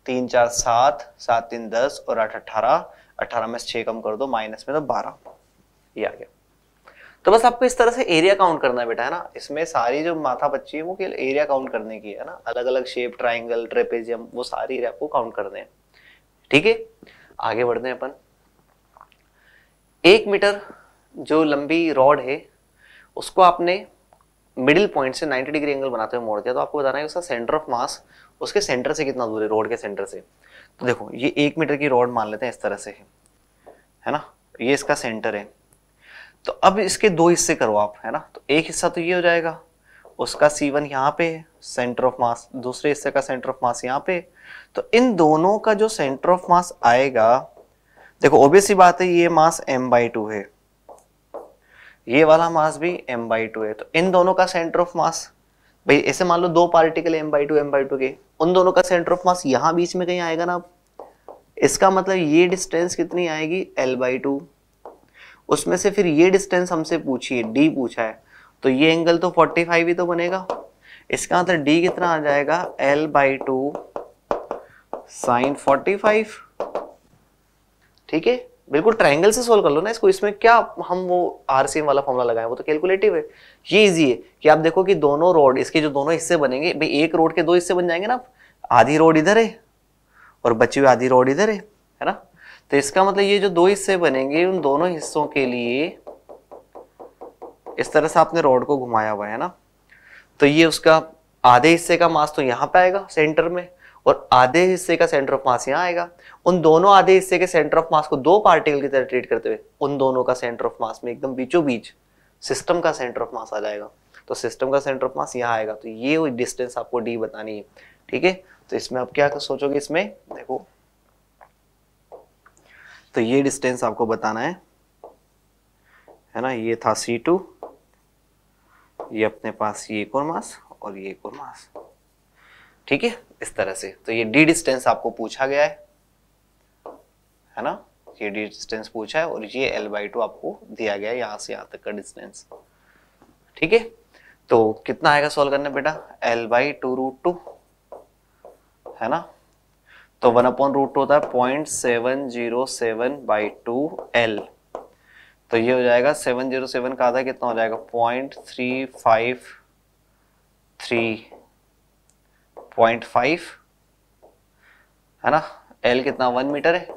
तीन चार सात सात तीन दस और आठ अट्ठारह अट्ठारह में छह कम कर दो माइनस में तो बारह ये आ गया तो बस आपको इस तरह से एरिया काउंट करना है बेटा है ना इसमें सारी जो माथा बच्ची है वो केवल एरिया काउंट करने की है ना अलग अलग शेप ट्राइंगल ट्रेपेजियम वो सारी एरिया आपको काउंट करने हैं ठीक है आगे बढ़ते हैं अपन एक मीटर जो लंबी रॉड है उसको आपने मिडिल पॉइंट से 90 डिग्री एंगल बनाते हुए मोड़ दिया तो आपको बताना है उसका सेंटर ऑफ मास उसके सेंटर से कितना दूर है रोड के सेंटर से तो देखो ये एक मीटर की रोड मान लेते हैं इस तरह से है ना ये इसका सेंटर है तो अब इसके दो हिस्से करो आप है ना तो एक हिस्सा तो ये हो जाएगा उसका सी वन यहाँ पे है सेंटर ऑफ मास दूसरे हिस्से का सेंटर ऑफ मास यहाँ पे तो इन दोनों का जो सेंटर ऑफ मास आएगा देखो ओबियसली बात है ये मास एम बाई टू है ये वाला मास भी एम बाई टू है तो इन दोनों का सेंटर ऑफ मास भाई ऐसे मान लो दो particle M by two M by two के उन दोनों का सेंटर ऑफ मास यहाँ बीच में कहीं आएगा ना इसका मतलब ये डिस्टेंस कितनी आएगी एल बाई टू उसमें से फिर ये डिस्टेंस हमसे पूछिए डी पूछा है तो ये एंगल तो 45 ही तो बनेगा इसका मतलब डी कितना आ जाएगा L by two sine forty five ठीक है बिल्कुल ट्राइंगल से सोल्व कर लो ना इसको इसमें क्या हम वो आर सी एम वाला फॉर्मूला लगाए वो तो कैलकुलेटिव है ये इजी है कि आप देखो कि दोनों रोड इसके जो दोनों हिस्से बनेंगे भाई एक रोड के दो हिस्से बन जाएंगे ना आधी रोड इधर है और बची हुई आधी रोड इधर है है ना तो इसका मतलब ये जो दो हिस्से बनेंगे उन दोनों हिस्सों के लिए इस तरह से आपने रोड को घुमाया हुआ है ना तो ये उसका आधे हिस्से का मास तो यहाँ पे आएगा सेंटर में और आधे हिस्से का सेंटर ऑफ मास यहाँ आएगा उन दोनों आधे हिस्से के सेंटर ऑफ मास को दो पार्टिकल की तरह ट्रीट करते हुए उन दोनों का सेंटर ऑफ मास में एकदम बीचों बीच सिस्टम का सेंटर ऑफ मास आ जाएगा तो सिस्टम का सेंटर ऑफ मास यहाँ आएगा तो ये डिस्टेंस आपको डी बतानी है ठीक है तो इसमें आप क्या सोचोगे इसमें देखो तो ये डिस्टेंस आपको बताना है है ना ये था सी टू ये अपने पास ये एक और मास और ये एक और मास ठीक है इस तरह से तो ये डी डिस्टेंस आपको पूछा गया है है ना ये डी डिस्टेंस पूछा है और ये एल बाई टू आपको दिया गया है यहां से यहां तक का डिस्टेंस ठीक है तो कितना आएगा सॉल्व करने बेटा L by two root two है ना तो वन अपॉन रूट टू होता है point seven zero seven by two L तो ये हो जाएगा सेवन जीरो सेवन का आधा कितना हो जाएगा point three five three point five है ना एल कितना वन मीटर है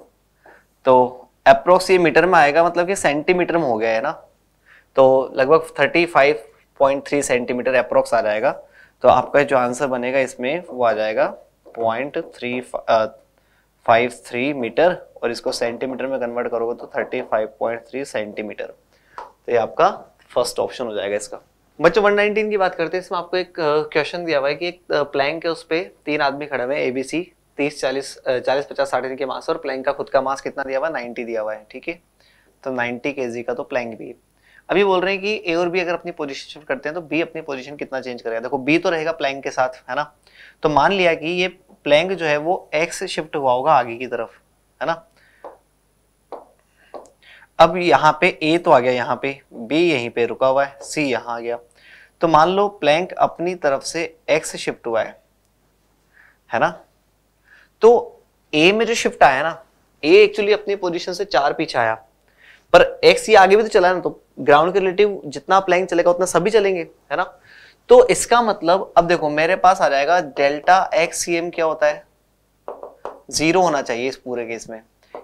तो अप्रोक्स ये मीटर में आएगा मतलब कि सेंटीमीटर में हो गया है ना तो लगभग thirty five point three centimetre approx आ जाएगा तो आपका जो आंसर बनेगा इसमें वो आ जाएगा point three five three metre और इसको सेंटीमीटर में कन्वर्ट करोगे तो thirty five point three centimetre तो ये आपका फर्स्ट ऑप्शन हो जाएगा इसका बच्चों 119 की बात करते हैं इसमें आपको एक क्वेश्चन दिया हुआ है कि एक प्लैंक है उस पर तीन आदमी खड़े हुए हैं एबीसी तीस चालीस चालीस पचास साठ के मास और प्लैंक का खुद का मास कितना दिया हुआ है नाइन्टी दिया हुआ है ठीक है तो नाइन्टी के का तो प्लैंक भी अभी बोल रहे हैं कि ए और बी अगर अपनी पोजिशन शिफ्ट करते हैं तो बी अपनी पोजिशन कितना चेंज करेगा देखो बी तो रहेगा प्लैंक के साथ है ना तो मान लिया कि ये प्लैंक जो है वो एक्स शिफ्ट हुआ होगा आगे की तरफ है ना अब यहाँ पे ए तो आ गया यहाँ पे बी यहीं पे रुका हुआ है सी यहाँ आ गया तो मान लो प्लैंक अपनी तरफ से एक्स शिफ्ट हुआ है है ना तो ए में जो शिफ्ट आया ना ए एक्चुअली अपनी पोजीशन से चार पीछे आया पर एक्स ये आगे भी तो चला ना तो ग्राउंड के रिलेटिव जितना प्लैंक चलेगा उतना सभी चलेंगे है ना तो इसका मतलब अब देखो मेरे पास आ जाएगा डेल्टा एक्स सी एम क्या होता है जीरो होना चाहिए इस पूरे केस में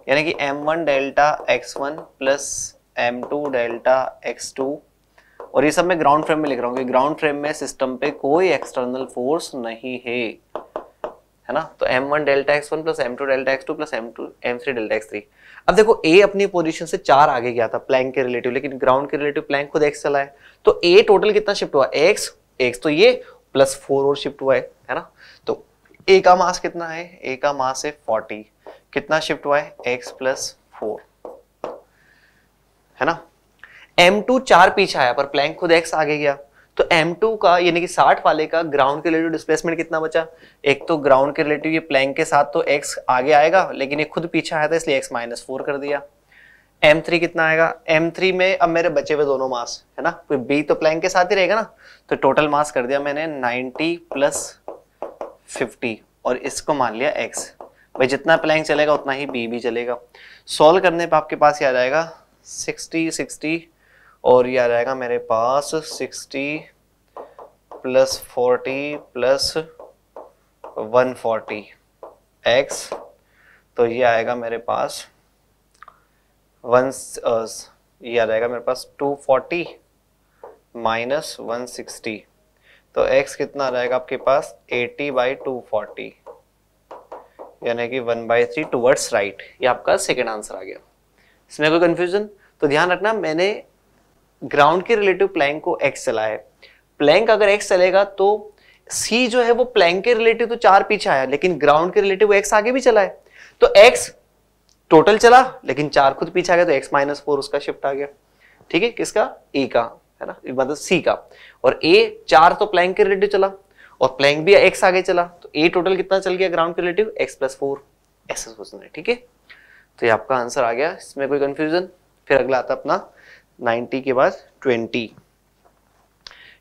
यानी कि M one delta X one plus M two delta X two और ये सब मैं ग्राउंड फ्रेम में लिख रहा हूँ कि ग्राउंड फ्रेम में सिस्टम पे कोई एक्सटर्नल फोर्स नहीं है है ना तो M one delta X one plus M two delta X two plus M two M three delta X three अब देखो ए अपनी पोजीशन से चार आगे गया था प्लैंक के रिलेटिव लेकिन ग्राउंड के रिलेटिव प्लैंक खुद एक्स चला है तो ए टोटल कितना शिफ्ट हुआ एक्स एक्स तो ये प्लस फोर और शिफ्ट हुआ है है ना तो ए का मास कितना है ए का मास है फोर्टी कितना शिफ्ट हुआ है एक्स प्लस फोर है ना एम टू चार पीछे आया पर प्लैंक खुद एक्स आगे गया तो एम टू का यानी कि साठ वाले का ग्राउंड के रिलेटिव डिस्प्लेसमेंट कितना बचा एक तो ग्राउंड के रिलेटिव ये प्लैंक के साथ तो एक्स आगे आएगा लेकिन ये खुद पीछे आया था तो इसलिए एक्स माइनस फोर कर दिया एम थ्री कितना आएगा एम थ्री में अब मेरे बचे हुए दोनों मास है ना कोई B तो प्लैंक के साथ ही रहेगा ना तो टोटल मास कर दिया मैंने नाइनटी प्लस फिफ्टी और इसको मान लिया एक्स भाई जितना प्लैंक चलेगा उतना ही बी भी चलेगा सॉल्व करने पर आपके पास ये आ जाएगा सिक्सटी सिक्सटी और ये आ जाएगा मेरे पास sixty plus forty plus one forty X तो ये आएगा मेरे पास वन ये आ जाएगा मेरे पास two forty minus one sixty तो x कितना रहेगा आपके पास 80 बाई टू फोर्टी यानी कि 1 बाई थ्री टूवर्ड्स राइट ये आपका सेकेंड आंसर आ गया इसमें कोई कन्फ्यूजन तो ध्यान रखना मैंने ग्राउंड के रिलेटिव प्लैंक को एक्स चला है प्लैंक अगर एक्स चलेगा तो सी जो है वो प्लैंक के रिलेटिव तो चार पीछे आया लेकिन ग्राउंड के रिलेटिव एक्स आगे भी चला है तो एक्स टोटल चला लेकिन चार खुद पीछे आ गया तो एक्स माइनस फोर उसका शिफ्ट आ गया ठीक है किसका ए का है ना मतलब सी का और ए चार तो प्लैंक के रिलेटिव चला और प्लैंक भी एक्स आगे चला तो ए टोटल कितना चल गया ग्राउंड के रिलेटिव एक्स प्लस फोर ऐसा सोचना है ठीक है तो ये आपका आंसर आ गया इसमें कोई कंफ्यूजन फिर अगला आता अपना 90 के पास ट्वेंटी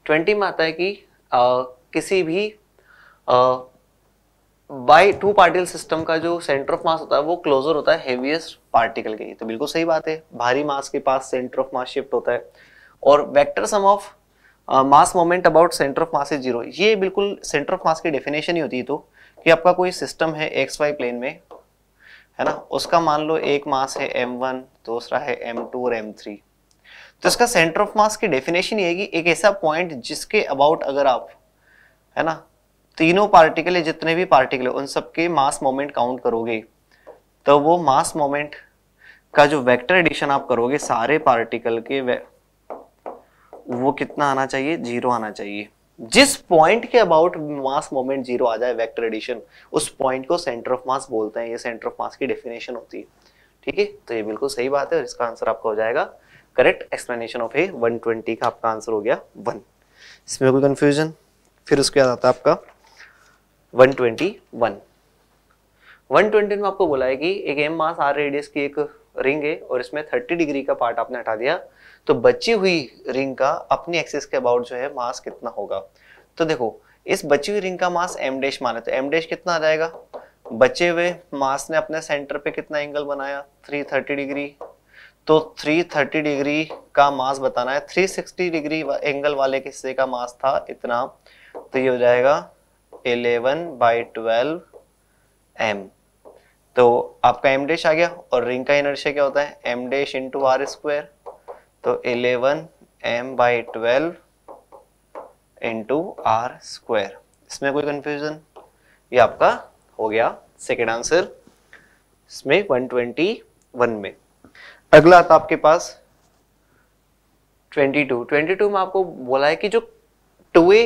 ट्वेंटी में आता है कि आ, किसी भी बाय टू पार्टिकल सिस्टम का जो सेंटर ऑफ मास होता है वो क्लोजर होता है हेवीएस्ट पार्टिकल के लिए तो बिल्कुल सही बात है भारी मास के पास सेंटर ऑफ मास शिफ्ट होता है और vector sum of mass moment about centre of mass is zero ये बिल्कुल सेंटर ऑफ मास की डेफिनेशन ही होती है तो कि आपका कोई सिस्टम है एक्स वाई प्लेन में है ना उसका मान लो एक मास है एम वन दूसरा है एम टू और एम थ्री तो इसका सेंटर ऑफ मास की डेफिनेशन ये है एक ऐसा पॉइंट जिसके अबाउट अगर आप है ना तीनों पार्टिकल जितने भी पार्टिकल उन सबके मास मोमेंट काउंट करोगे तो वो मास मोमेंट का जो वेक्टर एडिशन आप करोगे सारे पार्टिकल के वो कितना आना चाहिए जीरो आना चाहिए जिस पॉइंट के अबाउट मास मोमेंट जीरो आ जाए वेक्टर एडिशन उस पॉइंट को सेंटर ऑफ मास बोलते हैं ये सेंटर ऑफ मास की डेफिनेशन होती है ठीक है तो ये बिल्कुल सही बात है और इसका आंसर आपका हो जाएगा correct explanation of A one twenty का आपका आंसर हो गया वन इसमें कोई कंफ्यूजन फिर उसके बाद आता है आपका one one twenty one twenty में आपको बोला है कि एक एम मास आर रेडियस की एक रिंग है और इसमें थर्टी डिग्री का पार्ट आपने हटा दिया तो बची हुई रिंग का अपनी एक्सिस के अबाउट जो है मास कितना होगा तो देखो इस बची हुई रिंग का मास एम डैश माने तो एम डैश कितना आ जाएगा बचे हुए मास ने अपने सेंटर पे कितना एंगल बनाया थ्री थर्टी डिग्री तो 330 डिग्री का मास बताना है 360 डिग्री एंगल वाले किस्से का मास था इतना तो ये हो जाएगा 11 बाई ट्वेल्व एम तो आपका एम डेश आ गया और रिंग का इनर्शिया क्या होता है M dash two R square तो 11 M by twelve into R square इसमें कोई कंफ्यूजन ये आपका हो गया सेकेंड आंसर इसमें 121 में अगला आता आपके पास 22 22 में आपको बोला है कि जो टू ए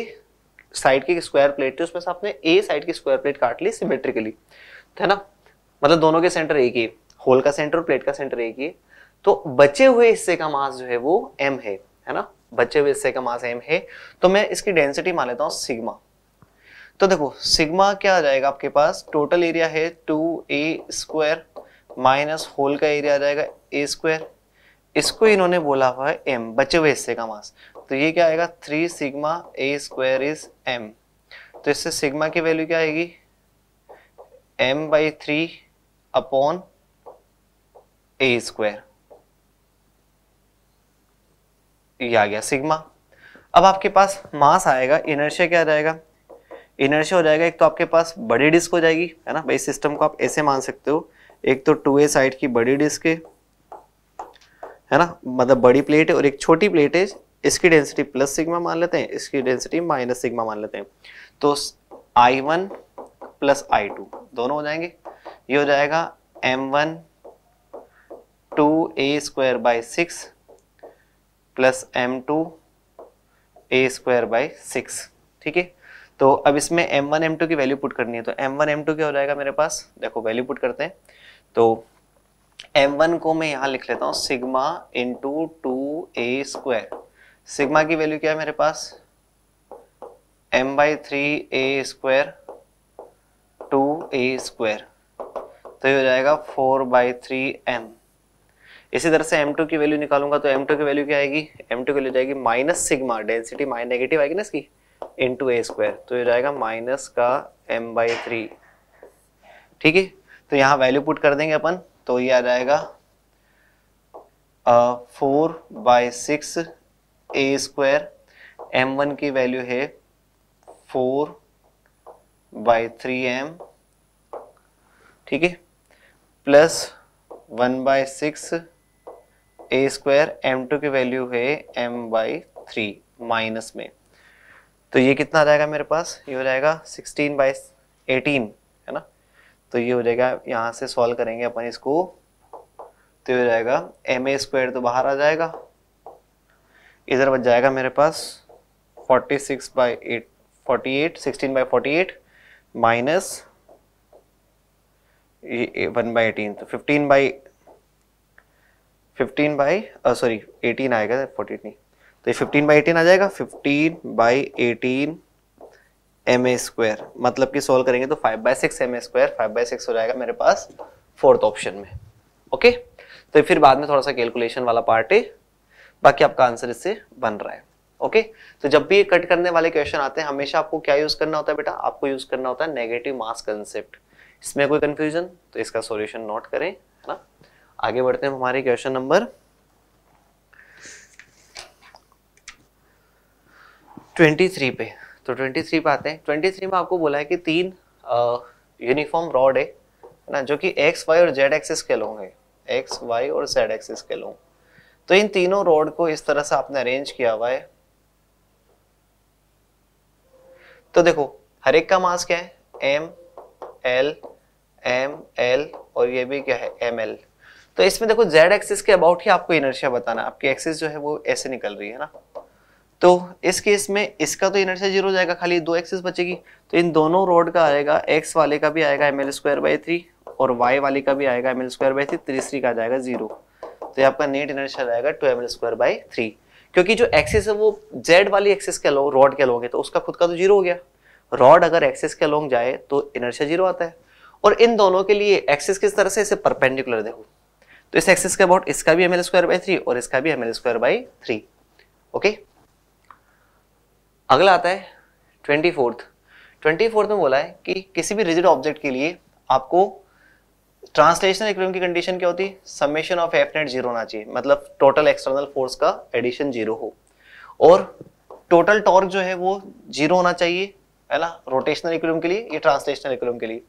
साइड की स्क्वायर प्लेट थी उसमें से आपने ए साइड की स्क्वायर प्लेट काट ली सिमेट्रिकली तो है ना मतलब दोनों के सेंटर एक ही होल का सेंटर और प्लेट का सेंटर एक ही है तो बचे हुए हिस्से का मास जो है वो एम है है ना बचे हुए हिस्से का मास एम है तो मैं इसकी डेंसिटी मान लेता हूँ सिग्मा तो देखो सिग्मा क्या आ जाएगा आपके पास टोटल एरिया है two A square minus hole का एरिया आ जाएगा ए स्क्वायर इसको इन्होंने बोला हुआ है एम बचे हुए हिस्से का मास तो ये क्या आएगा three sigma A square is M तो इससे सिग्मा की वैल्यू क्या आएगी M by three upon A square ये आ गया सिग्मा अब आपके पास मास आएगा इनर्शिया क्या जाएगा इनर्शिया हो जाएगा एक तो आपके पास बड़ी डिस्क हो जाएगी है ना भाई सिस्टम को आप ऐसे मान सकते हो एक तो टू ए साइड की बड़ी डिस्क है है ना मतलब बड़ी प्लेट है और एक छोटी प्लेट है इसकी डेंसिटी प्लस सिग्मा मान लेते हैं इसकी डेंसिटी माइनस सिग्मा मान लेते हैं तो I one plus I two दोनों हो जाएंगे ये हो जाएगा M one two A square by six plus M two A square by six ठीक है तो अब इसमें m1 m2 की वैल्यू पुट करनी है तो m1 m2 क्या हो जाएगा मेरे पास देखो वैल्यू पुट करते हैं तो एम वन को मैं यहाँ लिख लेता हूँ sigma into two A square sigma की वैल्यू क्या है मेरे पास M by three A square two A square तो ये हो जाएगा फोर बाई थ्री एम इसी तरह से एम टू की वैल्यू निकालूंगा तो एम टू की वैल्यू क्या आएगी एम टू की वैल्यू जाएगी minus sigma density mine negative आएगी ना इसकी इन टू ए स्क्वायर तो ये जाएगा माइनस का एम बाई थ्री ठीक है तो यहाँ वैल्यू पुट कर देंगे अपन तो ये आ जाएगा four by six A square M one की वैल्यू है फोर बाय थ्री एम ठीक है plus one by six A square M two की वैल्यू है एम बाई थ्री माइनस में तो ये कितना आ जाएगा मेरे पास ये हो जाएगा सिक्सटीन बाई एटीन तो ये हो जाएगा यहाँ से सॉल्व करेंगे अपन इसको तो ये हो जाएगा एम ए स्क्वायर तो बाहर आ जाएगा इधर बच जाएगा मेरे पास 46 six by eight forty eight sixteen by forty eight minus one by eighteen तो fifteen by fifteen by sorry eighteen आएगा फोर्टी नहीं तो ये फिफ्टीन बाई एटीन आ जाएगा fifteen by eighteen M A square मतलब कि सोल्व करेंगे तो five by six M A square five by six हो जाएगा मेरे पास फोर्थ ऑप्शन में ओके तो फिर बाद में थोड़ा सा कैलकुलेशन वाला पार्ट है बाकी आपका आंसर इससे बन रहा है ओके तो जब भी कट करने वाले क्वेश्चन आते हैं हमेशा आपको क्या यूज करना होता है बेटा आपको यूज करना होता है नेगेटिव मास कंसेप्ट इसमें कोई कंफ्यूजन तो इसका सॉल्यूशन नोट करें है ना आगे बढ़ते हैं हमारे क्वेश्चन नंबर ट्वेंटी थ्री पे तो 23 पे आते हैं 23 में आपको बोला है कि तीन यूनिफॉर्म रॉड है ना जो कि एक्स वाई और जेड एक्सिस के होंगे एक्स वाई और जेड एक्सिस के लोग तो इन तीनों रॉड को इस तरह से आपने अरेंज किया हुआ है तो देखो हर एक का मास क्या है एम एल एम एल और ये भी क्या है एम एल तो इसमें देखो जेड एक्सिस के अबाउट ही आपको इनर्शिया बताना आपकी एक्सिस जो है वो ऐसे निकल रही है ना तो इस केस में इसका तो इनर्शिया जीरो जाएगा खाली दो एक्सिस बचेगी तो इन दोनों रोड का आएगा एक्स वाले का भी आएगा M L square by three और वाई वाले का भी आएगा M L square by three तीसरी का जाएगा जीरो तो ये आपका नेट इनर्शिया जाएगा two M L square by three क्योंकि जो एक्सिस है वो जेड वाली एक्सिस के अलोंग रॉड के अलोंग है तो उसका खुद का तो जीरो हो गया रॉड अगर एक्सिस के अलोंग जाए तो इनर्शिया जीरो आता है और इन दोनों के लिए एक्सिस किस तरह से इसे परपेंडिकुलर देखो तो इस एक्सिस के अबाउट इसका भी M L square by three और इसका भी M L square by three okay okay? अगला आता है ट्वेंटी फोर्थ ट्वेंटी फोर्थ में बोला है कि किसी भी रिजिड ऑब्जेक्ट के लिए आपको ट्रांसलेशनल इक्वेशन की कंडीशन क्या होती है summation of F net zero होना चाहिए मतलब टोटल एक्सटर्नल फोर्स का एडिशन जीरो हो और टोटल टॉर्क जो है वो जीरो होना चाहिए है ना रोटेशनल इक्वेशन के लिए या ट्रांसलेशनल इक्वेशन के लिए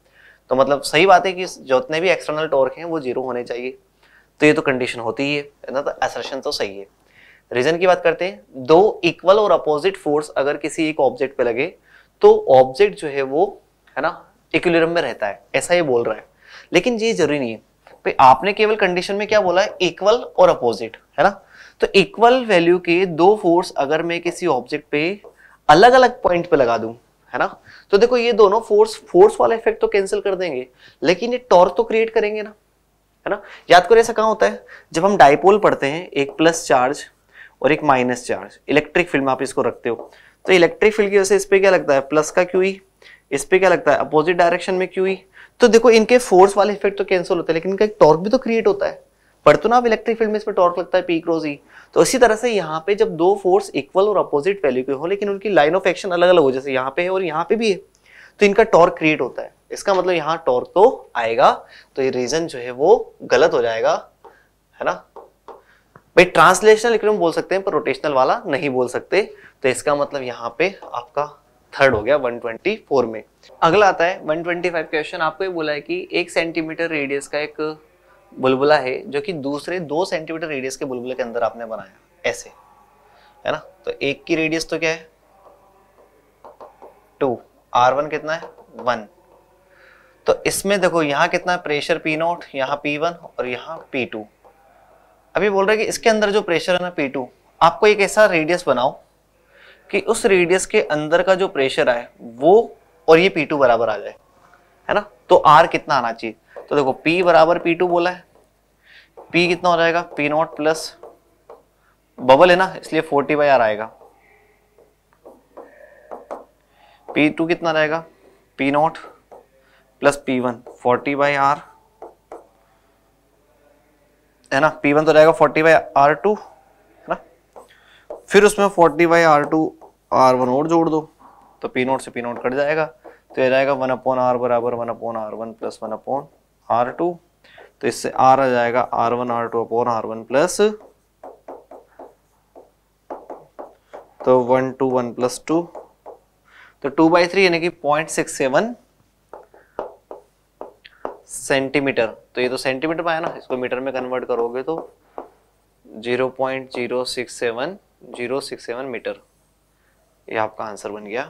तो मतलब सही बात है कि जितने भी एक्सटर्नल टॉर्क हैं वो जीरो होने चाहिए तो ये तो कंडीशन होती ही है ना तो एसरेशन तो सही है रीजन की बात करते हैं दो इक्वल और अपोजिट फोर्स अगर किसी एक ऑब्जेक्ट पे लगे तो ऑब्जेक्ट जो है वो है ना इक्विलिब्रियम में रहता है ऐसा ये बोल रहा है लेकिन ये जरूरी नहीं है आपने केवल कंडीशन में क्या बोला है इक्वल और अपोजिट है ना तो इक्वल वैल्यू के दो फोर्स अगर मैं किसी ऑब्जेक्ट पे अलग अलग पॉइंट पे लगा दूं है ना तो देखो ये दोनों फोर्स फोर्स वाला इफेक्ट तो कैंसिल कर देंगे लेकिन ये टॉर्क तो क्रिएट करेंगे ना है ना याद करो ऐसा कहाँ होता है जब हम डाइपोल पढ़ते हैं एक प्लस चार्ज और एक माइनस चार्ज इलेक्ट्रिक फील्ड में आप इसको रखते हो तो इलेक्ट्रिक फील्ड की वजह से इस पर क्या लगता है प्लस का क्यू ई इस पर क्या लगता है अपोजिट डायरेक्शन में क्यू ई तो देखो इनके फोर्स वाले इफेक्ट तो कैंसिल होते हैं लेकिन इनका एक टॉर्क भी तो क्रिएट होता है पढ़ तो ना आप इलेक्ट्रिक फील्ड में इसमें टॉर्क लगता है पी क्रॉस ई तो इसी तरह से यहाँ पे जब दो फोर्स इक्वल और अपोजिट वैल्यू के हो लेकिन उनकी लाइन ऑफ एक्शन अलग अलग हो जैसे यहाँ पे है और यहाँ पे भी है तो इनका टॉर्क क्रिएट होता है इसका मतलब यहाँ टॉर्क तो आएगा तो ये रीजन जो है वो गलत हो जाएगा है ना भाई ट्रांसलेशनल इक्विलिब्रियम बोल सकते हैं पर रोटेशनल वाला नहीं बोल सकते तो इसका मतलब यहाँ पे आपका थर्ड हो गया 124 में अगला आता है 125 क्वेश्चन आपको ये बोला है कि एक सेंटीमीटर रेडियस का एक बुलबुला है जो कि दूसरे दो सेंटीमीटर रेडियस के बुलबुले के अंदर आपने बनाया ऐसे है ना तो एक की रेडियस तो क्या है टू आर वन कितना है वन तो इसमें देखो यहाँ कितना प्रेशर पी नोट यहाँ पी वन और यहाँ पी टू अभी बोल रहे हैं कि इसके अंदर जो प्रेशर है ना पी टू आपको एक ऐसा रेडियस बनाओ कि उस रेडियस के अंदर का जो प्रेशर आए वो और ये पी टू बराबर आ जाए है ना तो आर कितना आना चाहिए तो देखो पी बराबर पी टू बोला है पी कितना हो जाएगा पी नॉट प्लस बबल है ना इसलिए फोर्टी बाई आर आएगा पी टू कितना रहेगा P naught plus P one forty by R है ना पी वन तो जाएगा फोर्टी बाई आर टू है ना फिर उसमें forty by R two R one और जोड़ दो तो पी नोट से पी नोट कट जाएगा तो ये जाएगा वन अपोन आर बराबर one upon R one plus one upon R two तो इससे आर आ जाएगा R one R two upon R one plus तो one two one plus two तो टू बाई थ्री यानी कि पॉइंट सिक्स सेवन सेंटीमीटर तो ये तो सेंटीमीटर में आया ना इसको मीटर में कन्वर्ट करोगे तो zero point zero six seven zero six seven metre ये आपका आंसर बन गया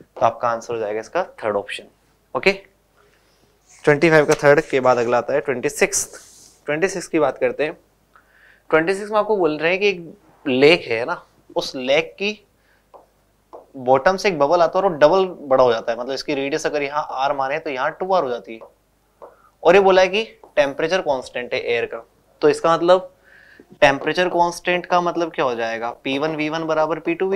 तो आपका आंसर हो जाएगा इसका third option okay twenty five का थर्ड के बाद अगला आता है ट्वेंटी सिक्स ट्वेंटी सिक्स की बात करते हैं ट्वेंटी सिक्स में आपको बोल रहे हैं कि एक लेक है ना उस लेक की बॉटम से एक बबल आता है और डबल बड़ा हो जाता है मतलब इसकी रेडियस अगर यहाँ आर माने तो यहाँ टू आर हो जाती है और ये बोला है कि टेम्परेचर कॉन्स्टेंट है एयर का तो इसका मतलब टेम्परेचर कॉन्स्टेंट का मतलब क्या हो जाएगा वी वन बराबर वी टू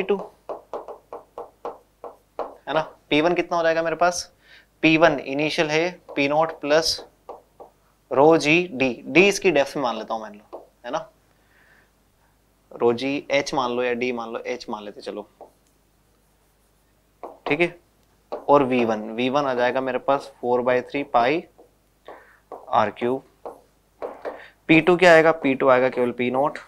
है ना वन कितना हो जाएगा मेरे पास वन इनिशियल है P naught plus rho G D D इसकी डेफ मान लेता हूं मान लो है ना रो जी एच मान लो या डी मान लो एच मान लेते चलो ठीक है और वी वन वी वन आ जाएगा मेरे पास four by three pi R cube P two क्या आएगा पी टू आएगा केवल पी नोट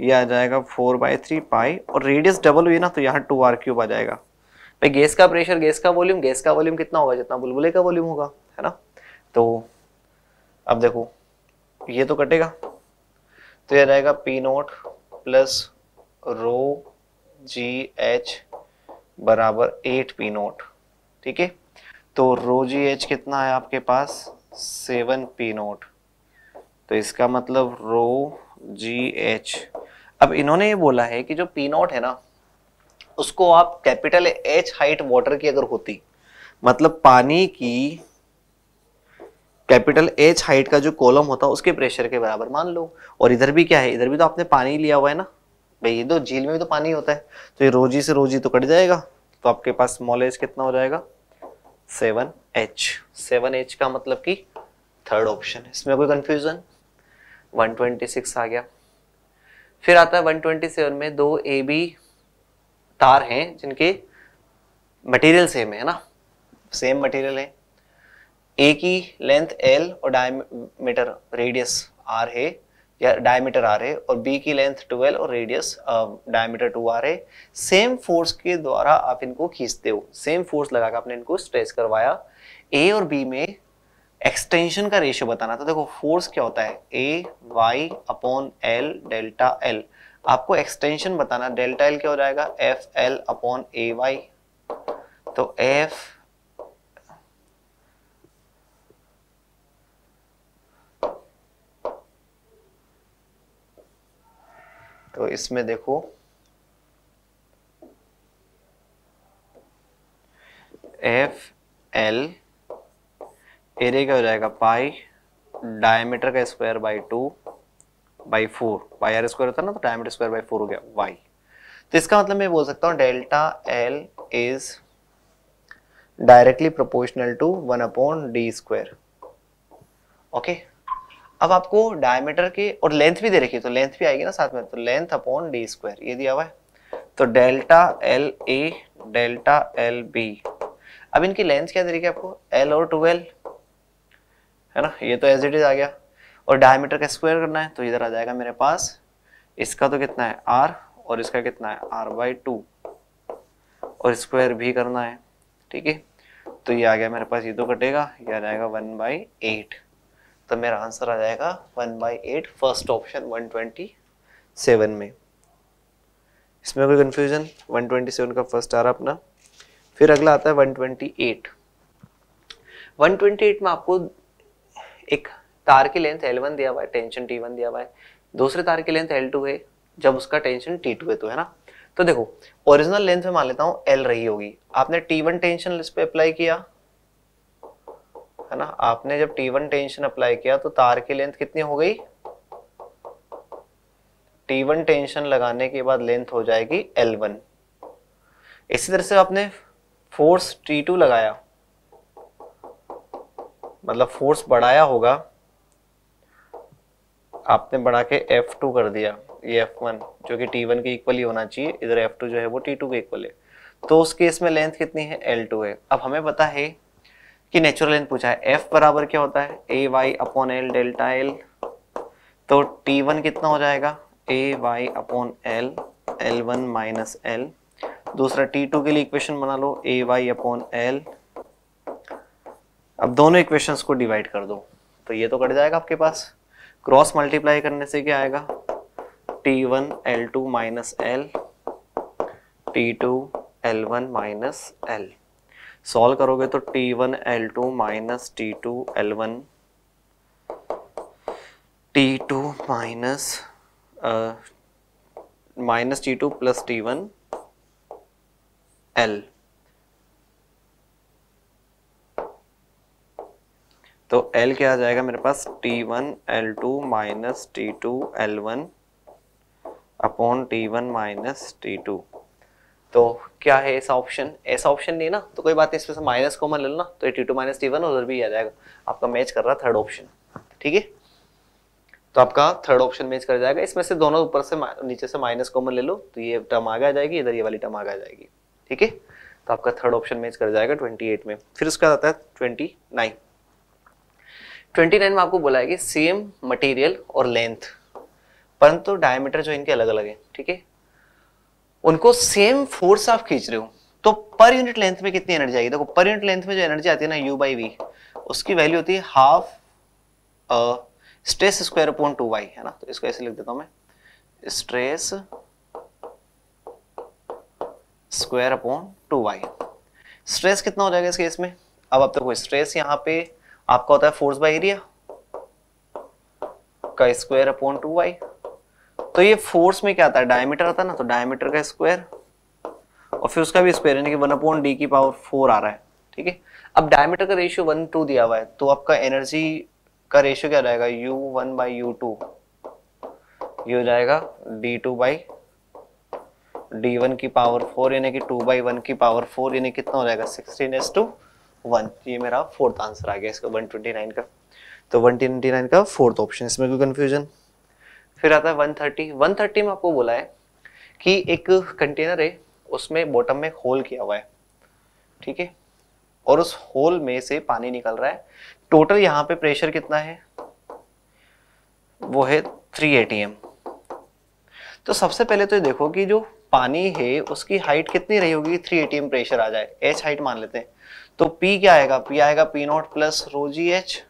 ये आ जाएगा फोर बाई थ्री पाई और रेडियस डबल हुई ना तो यहाँ टू आर क्यूब आ जाएगा भाई गैस का प्रेशर गैस का वॉल्यूम गैस का वॉल्यूम कितना होगा जितना बुलबुले का वॉल्यूम होगा है ना तो अब देखो ये तो कटेगा तो यह जाएगा P naught plus rho G H बराबर एट पी नोट ठीक है तो रो जी एच कितना है आपके पास सेवन पी नोट तो इसका मतलब रो जी एच अब इन्होंने ये बोला है कि जो पी नोट है ना उसको आप कैपिटल एच हाइट वाटर की अगर होती मतलब पानी की कैपिटल एच हाइट का जो कॉलम होता है उसके प्रेशर के बराबर मान लो और इधर भी क्या है इधर भी तो आपने पानी लिया हुआ है ना भाई ये तो झील में भी तो पानी होता है तो ये रोजी से रोजी तो कट जाएगा तो आपके पास स्मॉल कितना हो जाएगा सेवन एच सेवन एच का मतलब कि थर्ड ऑप्शन है इसमें कोई कंफ्यूजन 126 आ गया फिर आता है 127 में दो ए बी तार हैं जिनके मटेरियल सेम है ना सेम मटेरियल है ए की लेंथ एल और डायमीटर रेडियस आर है या डायमीटर आ रहे और बी की लेंथ 12 और रेडियस डायमीटर 2 आ रहे सेम फोर्स के द्वारा आप इनको खींचते हो सेम फोर्स लगा के आपने इनको स्ट्रेच करवाया ए और बी में एक्सटेंशन का रेशियो बताना था तो देखो फोर्स क्या होता है A Y upon L delta L आपको एक्सटेंशन बताना डेल्टा एल क्या हो जाएगा F L upon A Y तो एफ तो इसमें देखो एफ एल एरिया क्या हो जाएगा पाई डायमीटर का square by two by four pi R square होता है ना तो डायमीटर स्क्वायर बाई फोर हो गया वाई तो इसका मतलब मैं बोल सकता हूँ delta L is directly proportional to one upon D square okay अब आपको डायमीटर के और लेंथ भी दे रखी है तो लेंथ भी आएगी ना साथ में तो लेंथ अपॉन डी स्क्वायर ये दिया हुआ है तो delta L A delta L B अब इनकी लेंथ क्या दे रही है आपको एल और ट्वेल्व है ना ये तो एज इट इज आ गया और डायमीटर का स्क्वायर करना है तो इधर आ जाएगा मेरे पास इसका तो कितना है आर और इसका कितना है आर बाई टू और स्क्वायर भी करना है ठीक है तो ये आ गया मेरे पास ये तो कटेगा ये आ जाएगा वन बाई एट तो मेरा आंसर आ जाएगा one by eight first option one twenty seven में इसमें कोई कन्फ्यूजन वन ट्वेंटी सेवन का फर्स्ट आ रहा अपना फिर अगला आता है one twenty eight one twenty eight में आपको एक तार की लेंथ एल वन दिया हुआ है टेंशन टी वन दिया हुआ है दूसरे तार की लेंथ एल टू है जब उसका टेंशन टी टू है तो है ना तो देखो ओरिजिनल लेंथ में मान लेता हूँ एल रही होगी आपने टी वन टेंशन इस पर अप्लाई किया है ना आपने जब T1 टेंशन अप्लाई किया तो तार की लेंथ कितनी हो गई T1 टेंशन लगाने के बाद लेंथ हो जाएगी L1 इसी तरह से आपने फोर्स T2 लगाया मतलब फोर्स बढ़ाया होगा आपने बढ़ा के F2 कर दिया ये F1 जो कि T1 के इक्वल ही होना चाहिए इधर F2 जो है वो T2 के इक्वल है तो उस केस में लेंथ कितनी है L2 है अब हमें पता है कि नेचुरल लेंथ पूछा है एफ बराबर क्या होता है A Y upon L delta L तो टी वन कितना हो जाएगा A Y upon L L one minus L दूसरा टी टू के लिए इक्वेशन बना लो ए वाई अपॉन एल अब दोनों इक्वेशंस को डिवाइड कर दो तो ये तो कट जाएगा आपके पास क्रॉस मल्टीप्लाई करने से क्या आएगा T one L two minus L T two L one minus L solve करोगे तो T one L two minus T two L one T two minus minus T two plus T one L तो L क्या आ जाएगा मेरे पास T one L two minus T two L one upon T one minus T two तो क्या है ऐसा ऑप्शन ऐसा ऑप्शन नहीं ना तो कोई बात नहीं इसमें से माइनस कॉमन ले लो ना तो T two minus T one उधर भी आ जाएगा आपका मैच कर रहा थर्ड ऑप्शन ठीक है तो आपका थर्ड ऑप्शन मैच कर जाएगा इसमें से दोनों ऊपर से नीचे से माइनस कॉमन ले लो तो ये टर्म आगे आ जाएगी इधर ये वाली टर्म आगे आ जाएगी ठीक है तो आपका थर्ड ऑप्शन मैच कर जाएगा एट में फिर उसका आता है ट्वेंटी 29 में आपको बोला है कि सेम मटेरियल और लेंथ परंतु डायमीटर जो इनके अलग अलग है ठीक है उनको सेम फोर्स आप खींच रहे हो तो पर यूनिट लेंथ में कितनी एनर्जी आएगी देखो पर यूनिट लेंथ में जो एनर्जी आती है ना यू बाई वी उसकी वैल्यू होती है half stress square upon two Y है ना तो इसको ऐसे लिख देता हूं मैं stress square upon two Y stress कितना हो जाएगा इस केस में अब आप देखो तो स्ट्रेस यहां पे आपका होता है फोर्स बाय एरिया का स्क्वायर अपॉन टू वाई तो ये फोर्स में क्या आता है डायमीटर आता है ना तो डायमीटर का स्क्वायर और फिर उसका भी स्क्वायर यानी कि वन अपॉन डी की पावर फोर आ रहा है ठीक है अब डायमीटर का रेशियो वन टू दिया हुआ है तो आपका एनर्जी का रेशियो क्या रहेगा U one by U two ये हो जाएगा D two by D one की पावर फोर यानी कि टू बाई वन की पावर फोर यानी कितना हो जाएगा सिक्सटीन एस टू वन ये मेरा फोर्थ आंसर आ गया इसका वन ट्वेंटी नाइन का तो वन ट्वेंटी नाइन का फोर्थ ऑप्शन इसमें कोई कन्फ्यूजन फिर आता है वन थर्टी वन थर्टी में आपको बोला है कि एक कंटेनर है उसमें बॉटम में होल किया हुआ है ठीक है और उस होल में से पानी निकल रहा है टोटल यहां पे प्रेशर कितना है वो है थ्री एटीएम तो सबसे पहले तो देखो कि जो पानी है उसकी हाइट कितनी रही होगी थ्री एटीएम प्रेशर आ जाए एच हाइट मान लेते हैं तो पी क्या आएगा पी आएगा P naught plus rho G H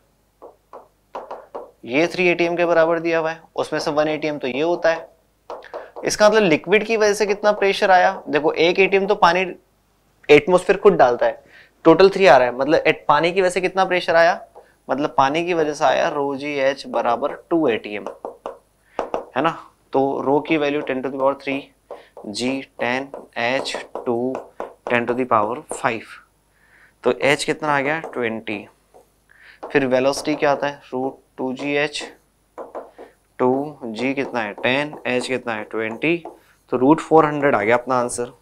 ये थ्री एटीएम के बराबर दिया हुआ है उसमें से वन एटीएम तो ये होता है इसका मतलब लिक्विड की वजह से कितना प्रेशर आया देखो एक एटीएम तो पानी एटमोस्फेयर खुद डालता है टोटल थ्री आ रहा है मतलब एट पानी की वजह से कितना प्रेशर आया मतलब पानी की वजह से आया रो जी एच बराबर टू एटीएम है ना तो रो की value ten to the power three G ten H two ten to the power five तो एच कितना आ गया ट्वेंटी फिर वेलोसिटी क्या आता है root two G H two G कितना है टेन एच कितना है ट्वेंटी तो रूट फोर हंड्रेड आ गया अपना आंसर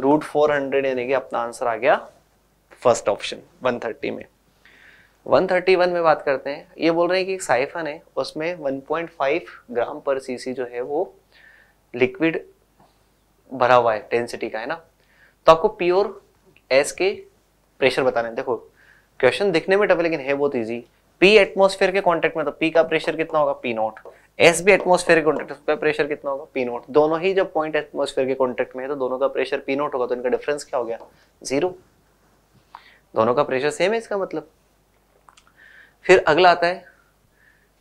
रूट फोर हंड्रेड यानी कि अपना आंसर आ गया फर्स्ट ऑप्शन वन थर्टी में वन थर्टी वन में बात करते हैं ये बोल रहे हैं कि एक साइफन है उसमें वन पॉइंट फाइव ग्राम पर सीसी जो है वो लिक्विड भरा हुआ है डेंसिटी का है ना तो आपको प्योर एस के प्रेशर बताने देखो क्वेश्चन दिखने में टफ लेकिन है बहुत ईजी पी एटमोस्फेयर के कॉन्टेक्ट में तो पी का प्रेशर कितना होगा पी नोट एस भी एटमोस्फेयर के कॉन्टेक्ट उसका प्रेशर कितना होगा पी नोट दोनों ही जब पॉइंट एटमोस्फेयर के कॉन्टेक्ट में है तो दोनों का प्रेशर पी नोट होगा तो इनका डिफरेंस क्या हो गया जीरो दोनों का प्रेशर सेम है इसका मतलब फिर अगला आता है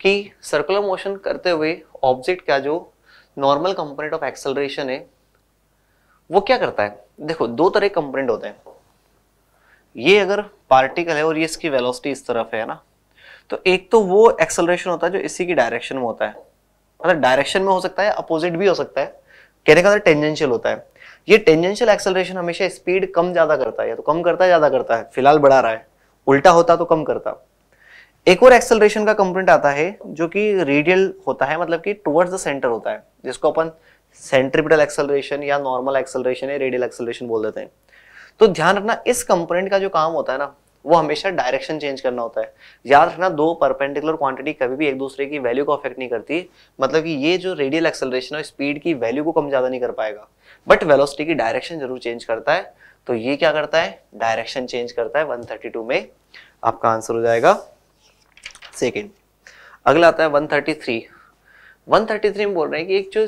कि सर्कुलर मोशन करते हुए ऑब्जेक्ट का जो नॉर्मल कंपोनेंट ऑफ एक्सेलरेशन है वो क्या करता है देखो दो तरह के कंपोनेंट होते हैं ये अगर पार्टिकल है और ये इसकी वेलोसिटी इस तरफ है ना तो एक तो वो एक्सलरेशन होता है जो इसी की डायरेक्शन में होता है मतलब डायरेक्शन में हो सकता है अपोजिट भी हो सकता है कहने का टेंजेंशियल मतलब होता है ये टेंजेंशियल एक्सलरेशन हमेशा स्पीड कम ज्यादा करता है या तो कम करता है ज्यादा करता है फिलहाल बढ़ा रहा है उल्टा होता तो कम करता एक और एक्सेलरेशन का कंपोनेंट आता है जो कि रेडियल होता है मतलब कि टुवर्ड्स द सेंटर होता है जिसको अपन सेंट्रिपिटल एक्सेलरेशन या नॉर्मल एक्सेलरेशन या रेडियल एक्सेलरेशन बोल देते हैं तो ध्यान रखना इस कंपोनेंट का जो काम होता है ना वो हमेशा डायरेक्शन चेंज करना होता है याद रखना दो परपेंडिकुलर क्वांटिटी कभी भी एक दूसरे की वैल्यू को अफेक्ट नहीं करती मतलब कि ये जो रेडियल एक्सेलरेशन है स्पीड की वैल्यू को कम ज़्यादा नहीं कर पाएगा बट वेलोसिटी की डायरेक्शन जरूर चेंज करता है तो ये क्या करता है डायरेक्शन चेंज करता है 132 में आपका आंसर हो जाएगा सेकेंड अगला आता है 133 133 में बोल रहे हैं कि एक जो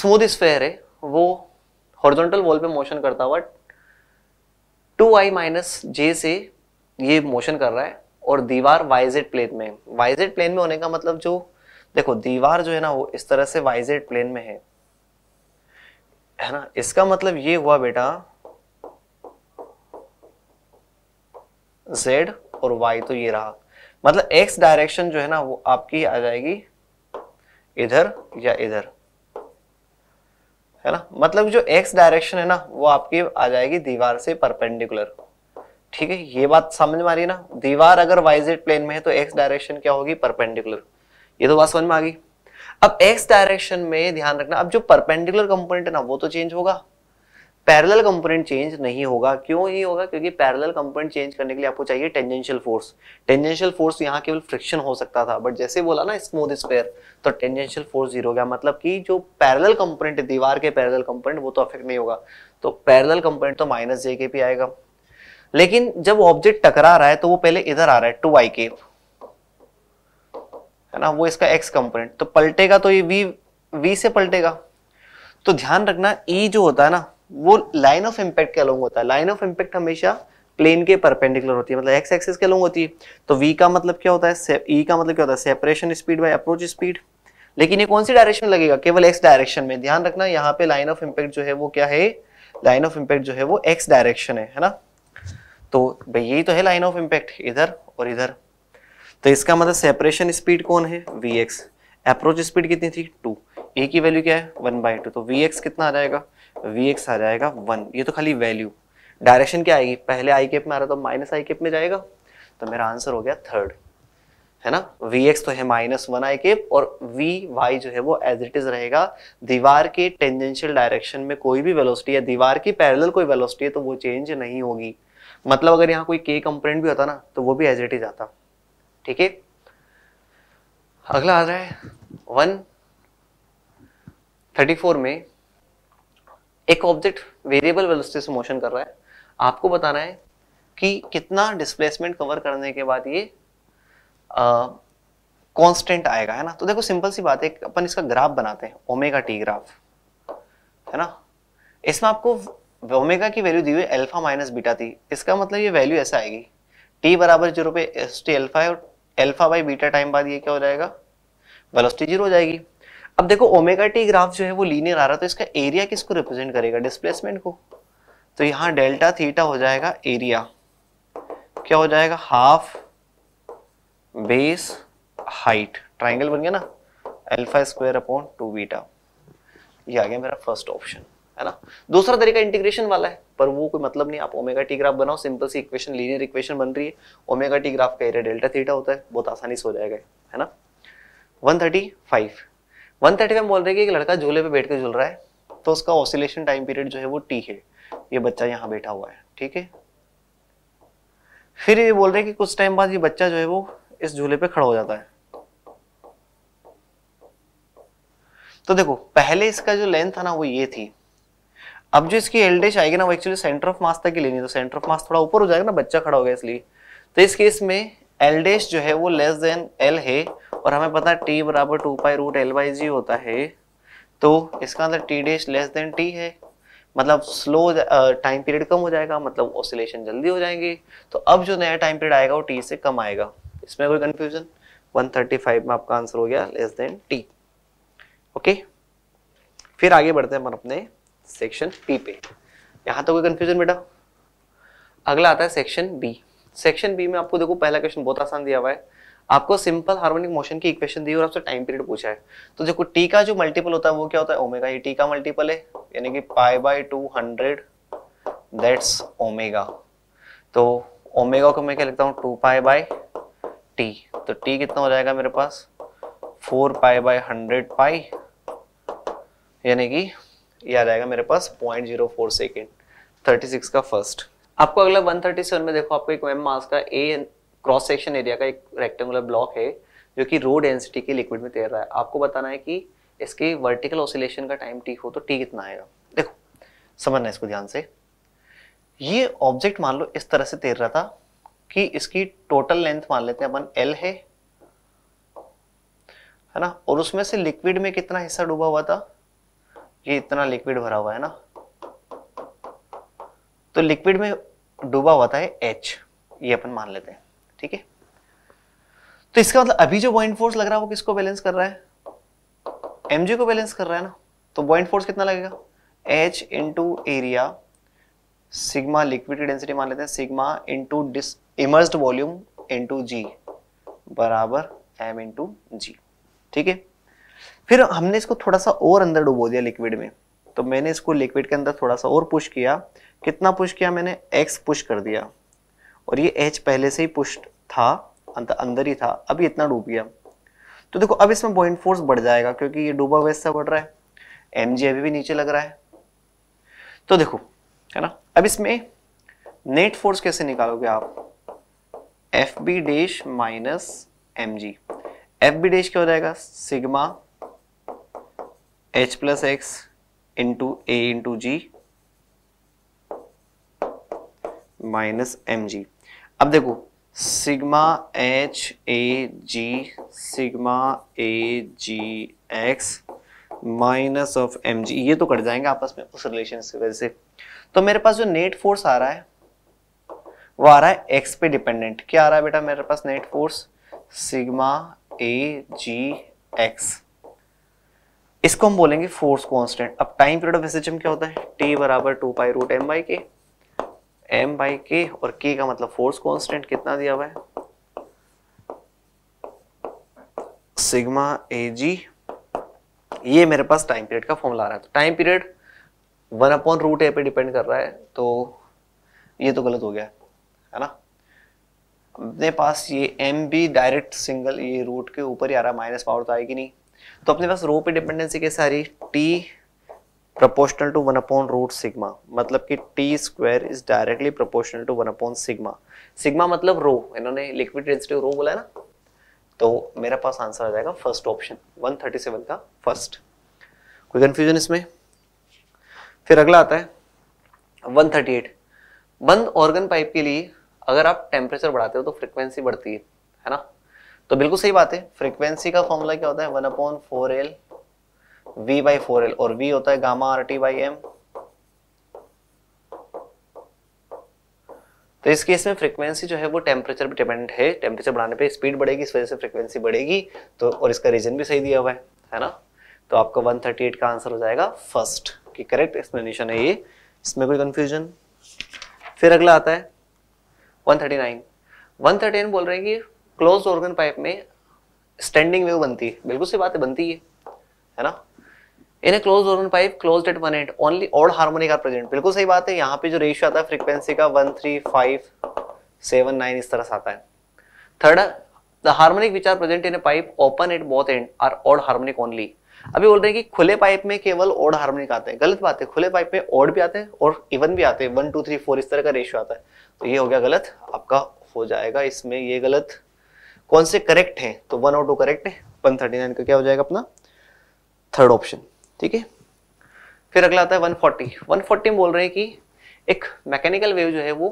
स्मूथ स्फेयर है वो हॉरिजॉन्टल वॉल पे मोशन करता हुआ टू आई माइनस जे से ये मोशन कर रहा है और दीवार वाइजेड प्लेन में वाइजेड प्लेन में होने का मतलब जो देखो दीवार जो है ना वो इस तरह से वाइजेड प्लेन में है है ना इसका मतलब ये हुआ बेटा z और y तो ये रहा मतलब x डायरेक्शन जो है ना वो आपकी आ जाएगी इधर या इधर है ना मतलब जो एक्स डायरेक्शन है ना वो आपकी आ जाएगी दीवार से परपेंडिकुलर ठीक है ये बात समझ में आ रही है ना दीवार अगर वाइजेड प्लेन में है तो एक्स डायरेक्शन क्या होगी परपेंडिकुलर ये तो बात समझ में आ गई अब एक्स डायरेक्शन में ध्यान रखना अब जो परपेंडिकुलर कंपोनेंट है ना वो तो चेंज होगा पैरेलल कंपोनेंट चेंज नहीं होगा क्यों नहीं होगा क्योंकि पैरेलल कंपोनेंट चेंज करने के लिए आपको चाहिए टेंजेंशियल फोर्स टेंजेंशियल फोर्स यहाँ केवल फ्रिक्शन हो सकता था बट जैसे बोला ना स्मूथ स्पेयर तो टेंजेंशियल फोर्स जीरो हो गया मतलब कि जो पैरेलल कंपोनेंट दीवार के पैरेलल कंपोनेंट वो तो अफेक्ट नहीं होगा तो पैरेलल कंपोनेंट तो माइनस जे के पी आएगा लेकिन जब ऑब्जेक्ट टकरा रहा है तो वो पहले इधर आ रहा है टू आई के है ना वो इसका एक्स कंपोनेंट तो पलटेगा तो ये वी वी से पलटेगा तो ध्यान रखना ई e जो होता है ना वो लाइन ऑफ इम्पैक्ट के अलोंग होता है लाइन ऑफ इम्पैक्ट हमेशा प्लेन के परपेंडिकुलर होती है मतलब एक्स एक्सिस के अलोंग होती है तो वी का मतलब क्या होता है ई e का मतलब क्या होता है separation speed by approach speed लेकिन ये कौन सी डायरेक्शन लगेगा केवल एक्स डायरेक्शन में ध्यान रखना यहाँ पे लाइन ऑफ इम्पैक्ट जो है वो क्या है लाइन ऑफ इम्पैक्ट जो है वो एक्स डायरेक्शन है है ना तो भाई यही तो है लाइन ऑफ इम्पैक्ट इधर और इधर तो इसका मतलब सेपरेशन स्पीड कौन है वी एक्स अप्रोच स्पीड कितनी थी टू ए e की वैल्यू क्या है वन बाई टू तो वी एक्स कितना आ जाएगा वी एक्स आ जाएगा वन ये तो खाली वैल्यू डायरेक्शन क्या आएगी पहले आई केप में आ रहा तो माइनस आई केप में जाएगा तो मेरा आंसर हो गया थर्ड है ना वी एक्स तो है माइनस वन आई केप और वी वाई जो है वो एज इट इज रहेगा दीवार के टेंजेंशियल डायरेक्शन में कोई भी वेलोसिटी है दीवार की पैरेलल कोई वेलोसिटी है तो वो चेंज नहीं होगी मतलब अगर यहाँ कोई के कंपोनेंट भी होता ना तो वो भी एज इट इज आता ठीक है अगला आ रहा है वन थर्टी फोर में एक ऑब्जेक्ट वेरिएबल वेलोसिटी से मोशन कर रहा है आपको बताना है कि कितना डिस्प्लेसमेंट कवर करने के बाद ये कांस्टेंट आएगा है ना तो देखो सिंपल सी बात है अपन इसका ग्राफ बनाते हैं ओमेगा टी ग्राफ है ना इसमें आपको ओमेगा की वैल्यू दी हुई अल्फा माइनस बीटा थी इसका मतलब ये वैल्यू ऐसा आएगी टी बराबर जीरो पे एस टी अल्फा है और अल्फा बाई बीटा टाइम बाद ये क्या हो जाएगा वेलोसिटी जीरो हो जाएगी अब देखो ओमेगा टी ग्राफ जो है वो लीनियर आ रहा है तो इसका एरिया किसको रिप्रेजेंट करेगा डिस्प्लेसमेंट को तो यहां डेल्टा थीटा हो जाएगा एरिया क्या हो जाएगा हाफ बेस हाइट ट्राइंगल बन गया ना alpha square upon two beta ये आ गया मेरा फर्स्ट ऑप्शन है ना दूसरा तरीका इंटीग्रेशन वाला है पर वो कोई मतलब नहीं आप ओमेगा टी ग्राफ बनाओ सिंपल सी इक्वेशन लीनियर इक्वेशन बन रही है ओमेगा टी ग्राफ का एरिया डेल्टा थीटा होता है बहुत आसानी से हो जाएगा है ना 135 वन थर्टी में बोल रहे कि एक लड़का झूले पे बैठ के झूल रहा है तो उसका ऑसिलेशन टाइम पीरियड जो है वो टी है ये बच्चा यहाँ बैठा हुआ है ठीक है फिर ये बोल रहे कि कुछ टाइम बाद ये बच्चा जो है वो इस झूले पे खड़ा हो जाता है तो देखो पहले इसका जो लेंथ था ना वो ये थी अब जो इसकी एल्डेश आएगी ना वो एक्चुअली सेंटर ऑफ मास तक ही लेनी तो सेंटर ऑफ मास थोड़ा ऊपर हो जाएगा ना बच्चा खड़ा हो गया इसलिए तो इस केस में एल डैश जो है वो लेस देन एल है और हमें पता है टी बराबर two pi root L by G होता है तो इसका अंदर T dash less than T है मतलब स्लो टाइम पीरियड कम हो जाएगा मतलब ऑसिलेशन जल्दी हो जाएंगे तो अब जो नया टाइम पीरियड आएगा वो टी से कम आएगा इसमें कोई कन्फ्यूजन 135 में आपका आंसर हो गया लेस देन टी ओके फिर आगे बढ़ते हैं हम अपने सेक्शन पी पे यहाँ तो कोई कन्फ्यूजन बेटा अगला आता है सेक्शन बी सेक्शन बी में आपको देखो पहला क्वेश्चन बहुत आसान दिया हुआ है आपको सिंपल हार्मोनिक मोशन की इक्वेशन दी और आपसे टाइम पीरियड पूछा है तो देखो टी का जो मल्टीपल होता है वो क्या होता है ओमेगा ये टी का मल्टीपल है यानी कि pi by two hundred that's omega तो ओमेगा को मैं क्या लिखता हूँ टू पाई बाय टी तो टी कितना हो जाएगा मेरे पास four pi by hundred pi यानी कि ये आ जाएगा मेरे पास point zero four second thirty six का फर्स्ट आपको अगला 137 में देखो आपको एक एम मास का ए क्रॉस सेक्शन एरिया का एक रेक्टेंगुलर ब्लॉक है जो कि रो डेंसिटी के लिक्विड में तैर रहा है आपको बताना है कि इसके वर्टिकल ऑसिलेशन का टाइम टी हो तो टी कितना आएगा देखो समझना इसको ध्यान से ये ऑब्जेक्ट मान लो इस तरह से तैर रहा था कि इसकी टोटल लेंथ मान लेते हैं अपन एल है है ना और उसमें से लिक्विड में कितना हिस्सा डूबा हुआ था ये इतना लिक्विड भरा हुआ है ना तो लिक्विड में डूबा होता है एच ये अपन मान लेते हैं ठीक है तो इसका मतलब अभी जो बॉइंट फोर्स लग रहा है वो किसको बैलेंस कर रहा है एम को बैलेंस कर रहा है ना तो बॉइंट फोर्स कितना लगेगा H into area sigma liquid की डेंसिटी मान लेते हैं sigma into this immersed volume into G बराबर एम इंटू जी ठीक है फिर हमने इसको थोड़ा सा और अंदर डुबो दिया लिक्विड में तो मैंने इसको लिक्विड के अंदर थोड़ा सा और पुश किया कितना पुश किया मैंने एक्स पुश कर दिया और ये एच पहले से ही पुश था अंदर ही था अभी इतना डूब गया तो देखो अब इसमें बॉइंट फोर्स बढ़ जाएगा क्योंकि ये डूबा हुआ हिस्सा बढ़ रहा है एम अभी भी नीचे लग रहा है तो देखो है ना अब इसमें नेट फोर्स कैसे निकालोगे आप F B dash minus M G F B dash क्या हो जाएगा sigma H plus X into A into G minus M G अब देखो sigma H A G sigma A G X minus of M G ये तो cut जाएंगे आपस में उस रिलेशन की वजह से तो मेरे पास जो नेट फोर्स आ रहा है वो आ रहा है एक्स पे डिपेंडेंट क्या आ रहा है बेटा मेरे पास net force sigma A G X इसको हम बोलेंगे फोर्स कांस्टेंट अब टाइम पीरियड ऑफ एसएचएम क्या होता है टी बराबर two pi root M by K M by K और के का मतलब फोर्स कांस्टेंट कितना दिया हुआ है सिग्मा ए जी ये मेरे पास टाइम पीरियड का फॉर्मूला आ रहा है तो time period one upon root A पे डिपेंड कर रहा है तो ये तो गलत हो गया है ना अपने पास ये एम बी डायरेक्ट सिंगल ये रूट के ऊपर ही आ रहा है माइनस पावर तो आएगी नहीं तो अपने पास रो पे डिपेंडेंसी कैसे आ रही T proportional to one upon root sigma मतलब कि T square is directly proportional to one upon sigma sigma मतलब रो इन्होंने लिक्विड डेंसिटी रो बोला है ना तो मेरा पास आंसर आ जाएगा फर्स्ट ऑप्शन 137 का फर्स्ट कोई कंफ्यूजन इसमें फिर अगला आता है 138 बंद ऑर्गन पाइप के लिए अगर आप टेम्परेचर बढ़ाते हो तो फ्रिक्वेंसी बढ़ती है है ना तो बिल्कुल सही बात है फ्रिक्वेंसी का फॉर्मूला क्या होता है one upon four L v by four L और v होता है gamma R T by M तो इस केस में फ्रीक्वेंसी जो है वो टेम्परेचर डिपेंडेंट है टेम्परेचर बढ़ाने पे स्पीड बढ़ेगी इस वजह से फ्रीक्वेंसी बढ़ेगी तो और इसका रीजन भी सही दिया हुआ है है ना तो आपका 138 का आंसर हो जाएगा फर्स्ट कि करेक्ट एक्सप्लेनेशन है ये इसमें कोई कंफ्यूजन फिर अगला आता है 139 139 बोल रहे हैं कि क्लोज ऑर्गन पाइप में स्टैंडिंग वेव बनती है बिल्कुल सी बात है बनती है है ना in a close organ pipe close at one at only all harmonic are present बिल्कुल सही बात है यहाँ पे जो रेशियो आता है फ्रीक्वेंसी का one three five seven nine इस तरह से आता है third the harmonic which are present in a pipe open at both end are all harmonic only अभी बोल रहे हैं कि खुले पाइप में केवल ओड हार्मोनिक आते हैं गलत बात है खुले पाइप में ओड भी आते हैं और इवन भी आते हैं वन टू थ्री फोर इस तरह का रेशियो आता है तो ये हो गया गलत आपका हो जाएगा इसमें ये गलत कौन से करेक्ट हैं तो वन और टू करेक्ट है वन थर्टी नाइन का क्या हो जाएगा अपना थर्ड ऑप्शन ठीक है फिर अगला आता है 140 140 में बोल रहे हैं कि एक मैकेनिकल वेव जो है वो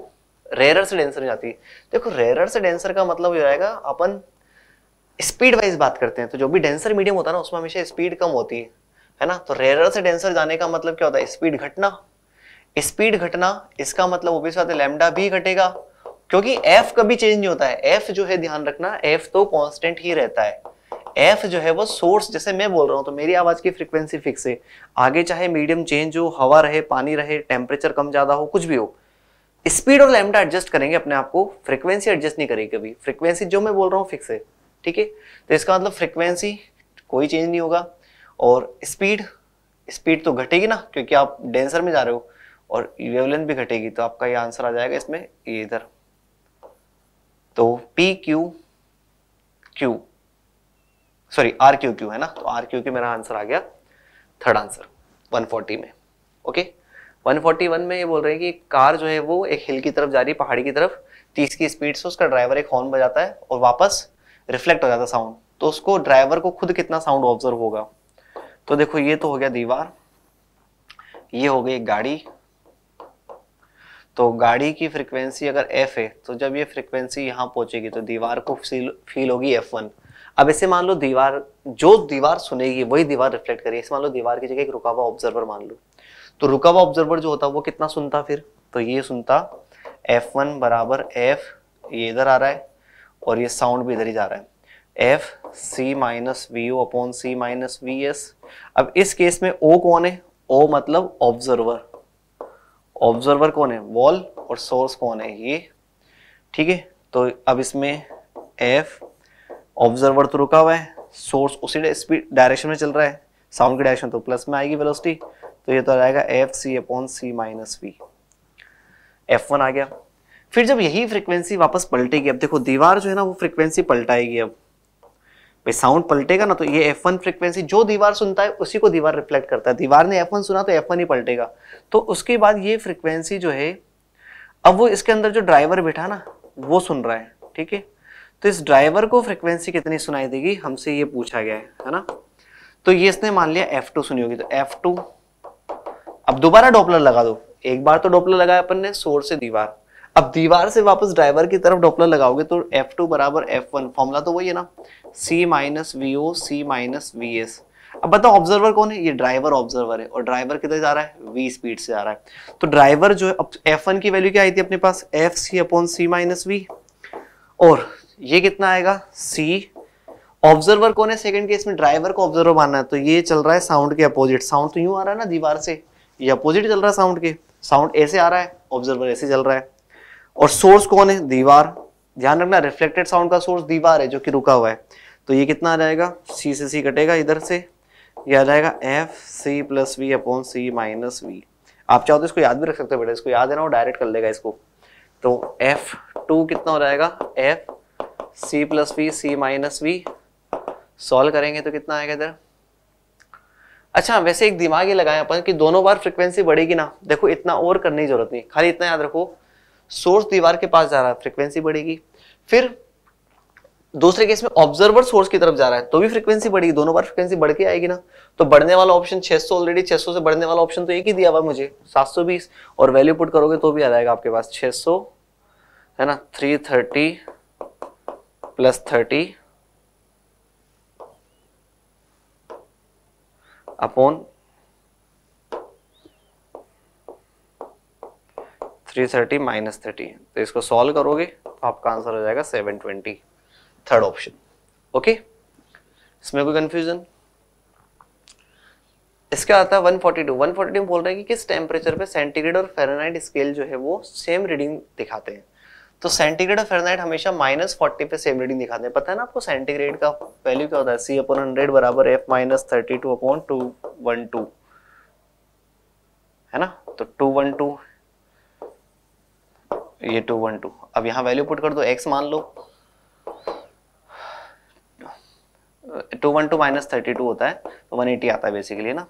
रेरर से डेंसर में जाती है देखो रेरर से डेंसर का मतलब ये आएगा अपन स्पीड वाइज बात करते हैं तो जो भी डेंसर मीडियम होता है ना उसमें हमेशा स्पीड कम होती है है ना तो रेरर से डेंसर जाने का मतलब क्या होता है स्पीड घटना स्पीड घटना इसका मतलब वो भी लेमडा भी घटेगा क्योंकि एफ कभी चेंज नहीं होता है एफ जो है ध्यान रखना एफ तो कॉन्स्टेंट ही रहता है एफ जो है वो सोर्स जैसे मैं बोल रहा हूँ तो मेरी आवाज़ की फ्रिक्वेंसी फिक्स है आगे चाहे मीडियम चेंज हो हवा रहे पानी रहे टेम्परेचर कम ज़्यादा हो कुछ भी हो स्पीड और लैमडा एडजस्ट करेंगे अपने आप को फ्रिक्वेंसी एडजस्ट नहीं करेगी कभी फ्रिक्वेंसी जो मैं बोल रहा हूँ फिक्स है ठीक है तो इसका मतलब फ्रिक्वेंसी कोई चेंज नहीं होगा और स्पीड स्पीड तो घटेगी ना क्योंकि आप डेंसर में जा रहे हो और वेवलेंथ भी घटेगी तो आपका ये आंसर आ जाएगा इसमें ये इधर तो P Q Q sorry R Q Q है ना तो आर क्यू क्यू मेरा आंसर आ गया थर्ड आंसर 140 में ओके 141 में ये बोल रहे हैं कि कार जो है वो एक हिल की तरफ जा रही है पहाड़ी की तरफ 30 की स्पीड से उसका ड्राइवर एक हॉर्न बजाता है और वापस रिफ्लेक्ट हो जाता है साउंड तो उसको ड्राइवर को खुद कितना साउंड ऑब्जर्व होगा तो देखो ये तो हो गया दीवार ये हो गई गाड़ी तो गाड़ी की फ्रिक्वेंसी अगर एफ है तो जब ये फ्रिक्वेंसी यहां पहुंचेगी तो दीवार को फील होगी एफ वन अब ऐसे मान लो दीवार जो दीवार सुनेगी वही दीवार रिफ्लेक्ट करेगी ऐसे मान लो दीवार की जगह एक रुका हुआ ऑब्जर्वर मान लो तो रुका हुआ ऑब्जर्वर जो होता है वो कितना सुनता फिर तो ये सुनता एफ वन बराबर एफ ये इधर आ रहा है और ये साउंड भी इधर ही जा रहा है F C minus V O upon C minus V S अब इस केस में ओ कौन है ओ मतलब ऑब्जर्वर ऑब्जर्वर कौन है वॉल और सोर्स कौन है ये ठीक है तो अब इसमें एफ ऑब्जर्वर तो रुका हुआ है सोर्स उसी स्पीड डायरेक्शन में चल रहा है साउंड की डायरेक्शन तो प्लस में आएगी वेलोसिटी तो ये तो आ जाएगा F C upon C minus V F one आ गया फिर जब यही फ्रिक्वेंसी वापस पलटेगी अब देखो दीवार जो है ना वो फ्रिक्वेंसी पलटाएगी अब भाई साउंड पलटेगा ना तो ये एफ वन फ्रिक्वेंसी जो दीवार सुनता है उसी को दीवार रिफ्लेक्ट करता है दीवार ने एफ वन सुना तो एफ वन ही पलटेगा तो उसके बाद ये फ्रिक्वेंसी जो है अब वो इसके अंदर जो ड्राइवर बैठा ना वो सुन रहा है ठीक है तो इस ड्राइवर को फ्रिक्वेंसी कितनी सुनाई देगी हमसे ये पूछा गया है है ना तो ये इसने मान लिया एफ टू सुनी होगी तो एफ टू अब दोबारा डॉपलर लगा दो एक बार तो डॉपलर लगाया अपन ने सोर से दीवार अब दीवार से वापस ड्राइवर की तरफ डॉपलर लगाओगे तो एफ टू बराबर एफ वन फॉर्मूला तो वही है ना C minus V O C minus V S अब बताओ ऑब्जर्वर कौन है ये ड्राइवर ऑब्जर्वर है और ड्राइवर किधर जा रहा है वी स्पीड से जा रहा है तो ड्राइवर जो है अब एफ वन की वैल्यू क्या आई थी अपने पास F C upon C minus V और ये कितना आएगा सी ऑब्जर्वर कौन है सेकंड केस में ड्राइवर को ऑब्जर्वर मानना है तो ये चल रहा है साउंड के अपोजिट साउंड तो यूं आ रहा है ना दीवार से ये अपोजिट चल रहा है साउंड के साउंड ऐसे आ रहा है ऑब्जर्वर ऐसे चल रहा है और सोर्स कौन है दीवार ध्यान रखना रिफ्लेक्टेड साउंड का सोर्स दीवार है जो कि रुका हुआ है तो ये कितना आ जाएगा सी से सी कटेगा इधर से यह आ जाएगा F C plus V upon C minus V आप चाहो तो इसको याद भी रख सकते हो बेटा इसको याद है ना वो डायरेक्ट कर लेगा इसको तो एफ टू कितना हो जाएगा F C plus V C minus V solve करेंगे तो कितना आएगा इधर अच्छा वैसे एक दिमाग ही लगाए अपन कि दोनों बार फ्रिक्वेंसी बढ़ेगी ना देखो इतना और करने की जरूरत नहीं खाली इतना याद रखो सोर्स दीवार के पास जा रहा है फ्रिक्वेंसी बढ़ेगी फिर दूसरे केस में ऑब्जर्वर सोर्स की तरफ जा रहा है तो भी फ्रीक्वेंसी बढ़ेगी दोनों बार फ्रीक्वेंसी बढ़ के आएगी ना तो बढ़ने वाला ऑप्शन 600 ऑलरेडी छह से बढ़ने वाला ऑप्शन तो एक ही दिया हुआ मुझे 720 और वैल्यू पुट करोगे तो भी आ जाएगा आपके पास 600 है ना 330 plus thirty upon three thirty minus thirty तो इसको सॉल्व करोगे तो आपका आंसर हो जाएगा seven twenty third option okay इसमें कोई कंफ्यूजन इसके आता है 142 142 में बोल रहे हैं कि किस टेम्परेचर पे सेंटीग्रेड और फ़ारेनहाइट स्केल जो है वो सेम रीडिंग दिखाते हैं तो सेंटीग्रेड और फेरनाइट हमेशा माइनस फोर्टी पे सेम रीडिंग दिखाते हैं पता है ना आपको सेंटीग्रेड का वैल्यू क्या होता है सी अपन हंड्रेड बराबर F minus thirty two upon two one two है ना तो टू वन टू ये टू वन टू अब यहां वैल्यू पुट कर दो एक्स मान लो two one two minus thirty two होता है तो वन एटी आता है बेसिकली ना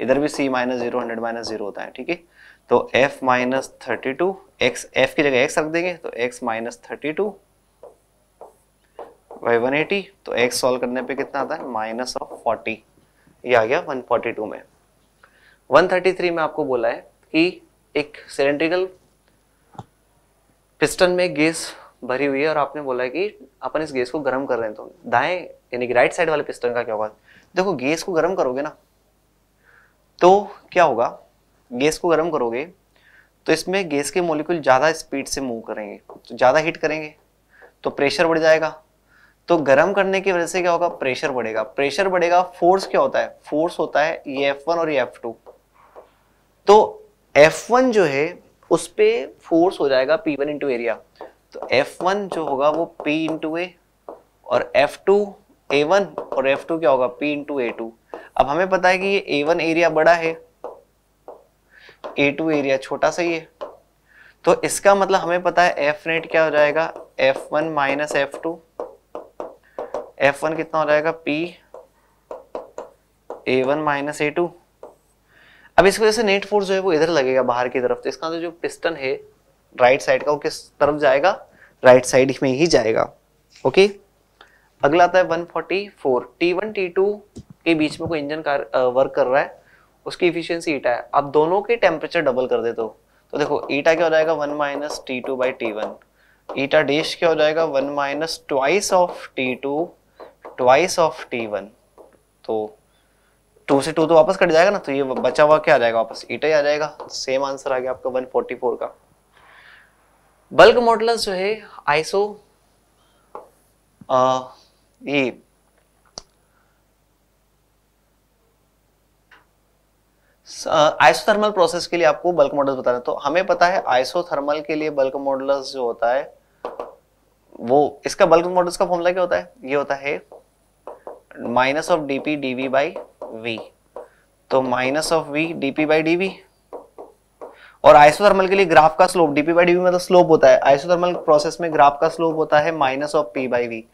इधर भी C minus zero hundred minus zero होता है ठीक है तो f minus thirty two X F की जगह x रख देंगे तो x minus thirty two Y one eighty तो x सॉल्व करने पे कितना आता है माइनस ऑफ फोर्टी ये आ गया 142 में 133 में आपको बोला है कि एक सिलेंड्रिकल पिस्टन में गैस भरी हुई है और आपने बोला है कि अपन इस गैस को गर्म कर रहे हैं तो दाएं यानी कि राइट साइड वाले पिस्टन का क्या होगा देखो गैस को गर्म करोगे ना तो क्या होगा गैस को गर्म करोगे तो इसमें गैस के मोलिकुल ज़्यादा स्पीड से मूव करेंगे तो ज़्यादा हीट करेंगे तो प्रेशर बढ़ जाएगा तो गर्म करने की वजह से क्या होगा प्रेशर बढ़ेगा प्रेशर बढ़ेगा फोर्स क्या होता है फोर्स होता है ये एफ वन और ये एफ टू तो एफ वन जो है उस पर फोर्स हो जाएगा पी वन इंटू एरिया तो एफ वन जो होगा वो पी इंटू ए और एफ टू ए वन और एफ टू क्या होगा पी इंटू ए टू अब हमें पता है कि ये ए वन एरिया बड़ा है ए टू एरिया छोटा सा ही है तो इसका मतलब हमें पता है एफ नेट क्या हो जाएगा F one minus F two F one कितना हो जाएगा P A one minus A two अब इसकी वजह से नेट फोर्स जो है वो इधर लगेगा बाहर की तरफ तो इसका मतलब जो पिस्टन है राइट साइड का वो किस तरफ जाएगा राइट साइड में ही जाएगा ओके अगला आता है 144 T1 T2 के बीच में कोई इंजन कार वर्क कर रहा है उसकी इफिशियंसी ईटा है आप दोनों के टेम्परेचर डबल कर देते हो तो देखो ईटा क्या हो जाएगा one minus T two by T one eta dash क्या हो जाएगा one minus twice of T two twice of T one तो टू से टू तो वापस कट जाएगा ना तो ये बचा हुआ क्या आ जाएगा वापस ईटा ही आ जाएगा सेम आंसर आ गया आपका वन फोर्टी फोर का बल्क मॉडल जो है आइसो आ, ये आइसोथर्मल प्रोसेस के लिए आपको बल्क मॉडल बता रहे तो हमें पता है आइसोथर्मल के लिए बल्क मॉडल जो होता है वो इसका बल्क मॉडल्स का फॉर्मूला क्या होता है ये होता है minus of D P D by V तो minus of V D P by D V और आइसोथर्मल के लिए ग्राफ का स्लोप डीपी बाई डीवी मतलब स्लोप होता है आइसोथर्मल प्रोसेस में ग्राफ का स्लोप होता है minus of P by V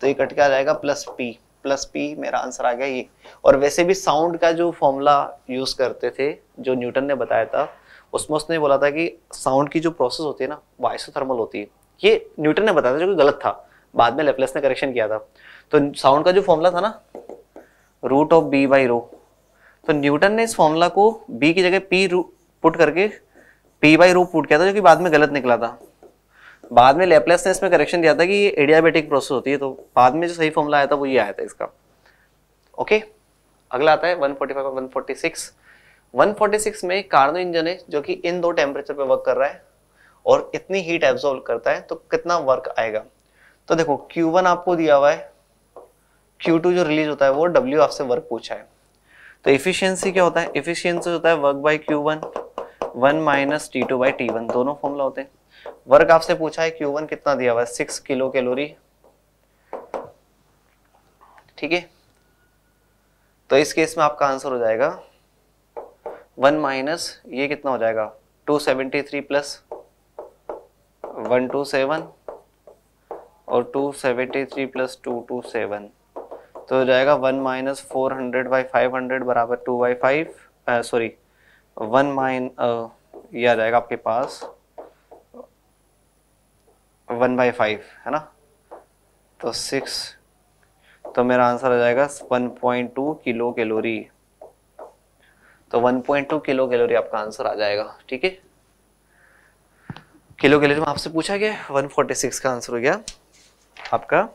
तो ये कट के आ जाएगा प्लस पी प्लस पी मेरा आंसर आ गया ये और वैसे भी साउंड का जो फॉर्मूला यूज़ करते थे जो न्यूटन ने बताया था उसमें उसने बोला था कि साउंड की जो प्रोसेस होती है ना आइसोथर्मल होती है ये न्यूटन ने बताया था जो कि गलत था बाद में लेपलेस ने करेक्शन किया था तो साउंड का जो फॉर्मूला था ना root of B by rho तो न्यूटन ने इस फॉर्मूला को बी की जगह पी पुट करके पी बाई रो पुट किया था जो कि बाद में गलत निकला था बाद में लेपलेस ने इसमें करेक्शन दिया था कि ये एडियाबेटिक प्रोसेस होती है तो बाद में जो सही फॉर्मूला आया था वो ये आया था इसका ओके अगला आता है 145 और 146 146 में कार्नो इंजन है जो कि इन दो टेम्परेचर पे वर्क कर रहा है और इतनी हीट एब्जॉर्व करता है तो कितना वर्क आएगा तो देखो वन आपको दिया हुआ है टू जो रिलीज होता है वो डब्ल्यू आपसे वर्क पूछा है तो इफिशियंसी क्या होता है इफिशियंसी होता है work Q one one minus T two by T one दोनों फॉर्मूला होते हैं वर्क आपसे पूछा है क्यू वन कितना दिया हुआ है सिक्स किलो कैलोरी ठीक है तो इस केस में आपका आंसर हो जाएगा वन माइनस ये कितना हो जाएगा two seventy three plus one two seven और two seventy three plus two two seven तो हो जाएगा one minus four hundred by five hundred बराबर two by five sorry one mine ये आ जाएगा आपके पास वन बाई फाइव है ना तो सिक्स तो मेरा आंसर आ जाएगा one point two kilo calorie तो one point two kilo calorie आपका आंसर आ जाएगा ठीक है किलो कैलोरी में आपसे पूछा गया वन फोर्टी सिक्स का आंसर हो गया आपका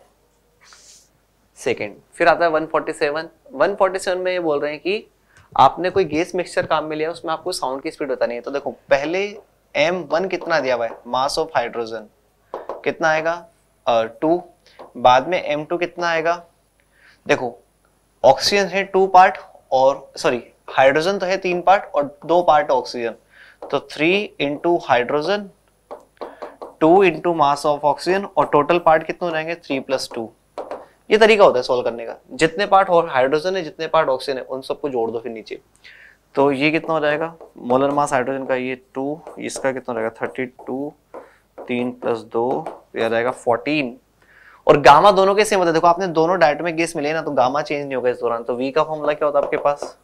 सेकेंड फिर आता है one one forty seven forty seven में ये बोल रहे हैं कि आपने कोई गैस मिक्सचर काम में लिया उसमें आपको साउंड की स्पीड बतानी है तो देखो पहले एम वन कितना दिया हुआ है मास ऑफ हाइड्रोजन कितना आएगा टू बाद में एम टू कितना आएगा देखो ऑक्सीजन है टू पार्ट और सॉरी हाइड्रोजन तो है तीन पार्ट और दो पार्ट ऑक्सीजन तो three into hydrogen two into mass of oxygen और टोटल पार्ट कितने रहेंगे थ्री प्लस टू ये तरीका होता है सोल्व करने का जितने पार्ट और हाइड्रोजन है जितने पार्ट ऑक्सीजन है उन सबको जोड़ दो फिर नीचे तो ये कितना हो जाएगा मोलर मास हाइड्रोजन का ये टू इसका कितना हो जाएगा थर्टी टू तीन प्लस दो आ जाएगा फोर्टीन और गामा दोनों के सेम होता है देखो आपने दोनों डायट में गेस मिले ना तो गामा चेंज नहीं होगा इस दौरान तो वी का फॉर्मूला क्या होता है आपके पास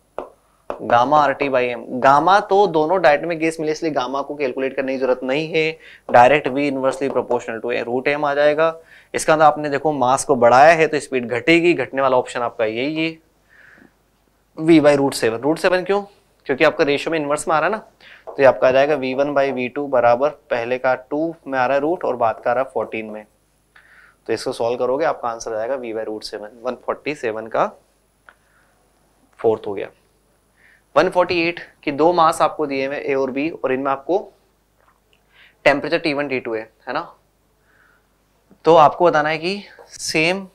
gamma R T by M gamma तो दोनों डायट में गेस मिले इसलिए गामा को कैलकुलेट करने की जरूरत नहीं है direct V inversely proportional to a root M आ जाएगा इसका अंदर मतलब आपने देखो मास को बढ़ाया है तो स्पीड घटेगी घटने वाला ऑप्शन आपका यही है V by root seven root seven क्यों क्योंकि आपका रेशियो में इन्वर्स में आ रहा है ना तो ये आपका आ जाएगा v1 वन बाई वी बराबर पहले का 2 में आ रहा है रूट और बाद का आ रहा है फोर्टीन में तो इसको सॉल्व करोगे आपका आंसर आ जाएगा v by root seven one forty seven का फोर्थ हो गया 148 की दो मास आपको दिए हुए ए और बी और इनमें आपको temperature T one T two है है ना तो आपको बताना है कि सेम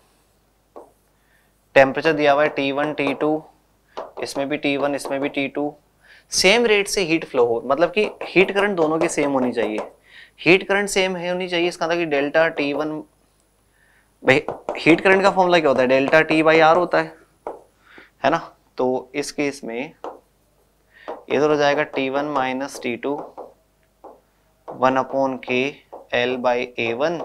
टेम्परेचर दिया हुआ है टी वन टी टू इसमें भी टी वन इसमें भी टी टू सेम रेट से हीट फ्लो हो मतलब कि हीट करंट दोनों की सेम होनी चाहिए हीट करंट सेम है होनी चाहिए इसका मतलब कि डेल्टा टी वन भाई हीट करंट का फॉर्मूला क्या होता है डेल्टा टी बाई आर होता है है ना तो इस केस में इधर हो जाएगा T one minus T two one upon K L by A one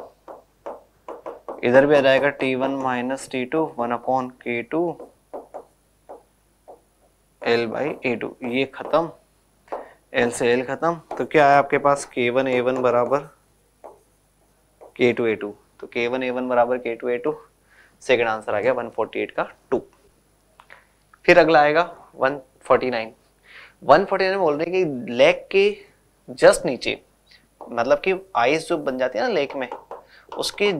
इधर भी आ जाएगा T one minus T two one upon K two L by A two ये ख़त्म एल से एल ख़त्म तो क्या है आपके पास के वन ए वन बराबर के टू ए टू तो के वन ए वन बराबर K two A two second answer आ गया एट का टू फिर अगला आएगा वन फोर्टी में बोल रहे हैं कि लेग के जस्ट नीचे मतलब कि आइस जो बन जाती है ना लेक में उसके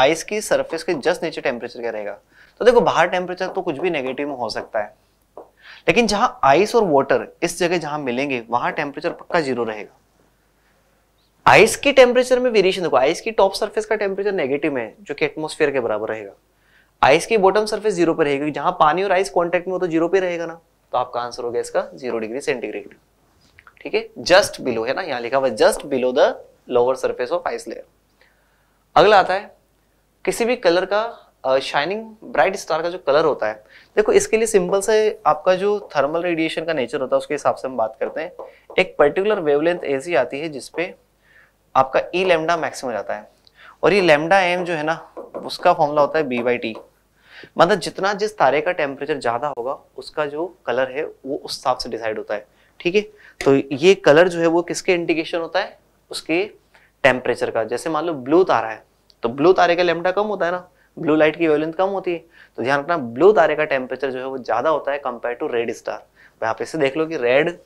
आइस की सरफेस के जस्ट नीचे टेम्परेचर क्या रहेगा तो देखो बाहर टेम्परेचर तो कुछ भी नेगेटिव में हो सकता है लेकिन जहां आइस और वाटर इस जगह जहां मिलेंगे वहां टेम्परेचर पक्का जीरो रहेगा आइस की टेम्परेचर में वेरिएशन देखो आइस की टॉप सरफेस का टेम्परेचर नेगेटिव है जो कि एटमोस्फेयर के बराबर रहेगा आइस की बॉटम सरफेस जीरो पर रहेगी जहां पानी और आइस कॉन्टेक्ट में हो तो जीरो पे रहेगा ना तो आपका आंसर हो गया इसका जीरो डिग्री सेंटीग्रेड ठीक है जस्ट बिलो है ना यहाँ लिखा हुआ just below the lower surface of ice layer अगला आता है किसी भी कलर का शाइनिंग ब्राइट स्टार का जो कलर होता है देखो इसके लिए सिंपल से आपका जो थर्मल रेडिएशन का नेचर होता है उसके हिसाब से हम बात करते हैं एक पर्टिकुलर वेवलेंथ ऐसी आती है जिसपे आपका ई लेमडा मैक्सिमम जाता है और ये लेमडा एम जो है ना उसका फॉर्मूला होता है बी बाई टी मतलब जितना जिस तारे का टेम्परेचर ज़्यादा होगा उसका जो कलर है वो उस हिसाब से डिसाइड होता है ठीक है तो ये कलर जो है वो किसके इंडिकेशन होता है उसके टेम्परेचर का जैसे मान लो ब्लू तारा है तो ब्लू तारे का लेमडा कम होता है ना ब्लू लाइट की वेवलेंथ कम होती है तो ध्यान रखना ब्लू तारे का टेम्परेचर जो है वो ज़्यादा होता है कंपेयर टू रेड स्टार आप इसे देख लो कि रेड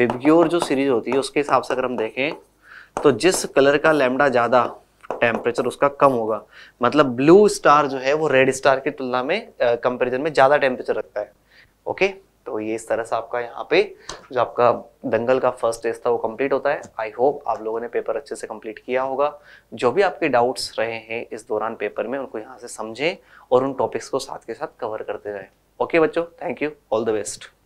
विब्योर जो सीरीज होती है उसके हिसाब से अगर हम देखें तो जिस कलर का लेमडा ज़्यादा टेम्परेचर उसका कम होगा मतलब ब्लू स्टार जो है वो रेड स्टार की तुलना में कंपेरिजन में ज़्यादा टेम्परेचर रखता है ओके okay? तो ये इस तरह से आपका यहाँ पे जो आपका दंगल का फर्स्ट टेस्ट था वो कंप्लीट होता है आई होप आप लोगों ने पेपर अच्छे से कंप्लीट किया होगा जो भी आपके डाउट्स रहे हैं इस दौरान पेपर में उनको यहाँ से समझें और उन टॉपिक्स को साथ के साथ कवर करते रहें ओके बच्चों thank you all the best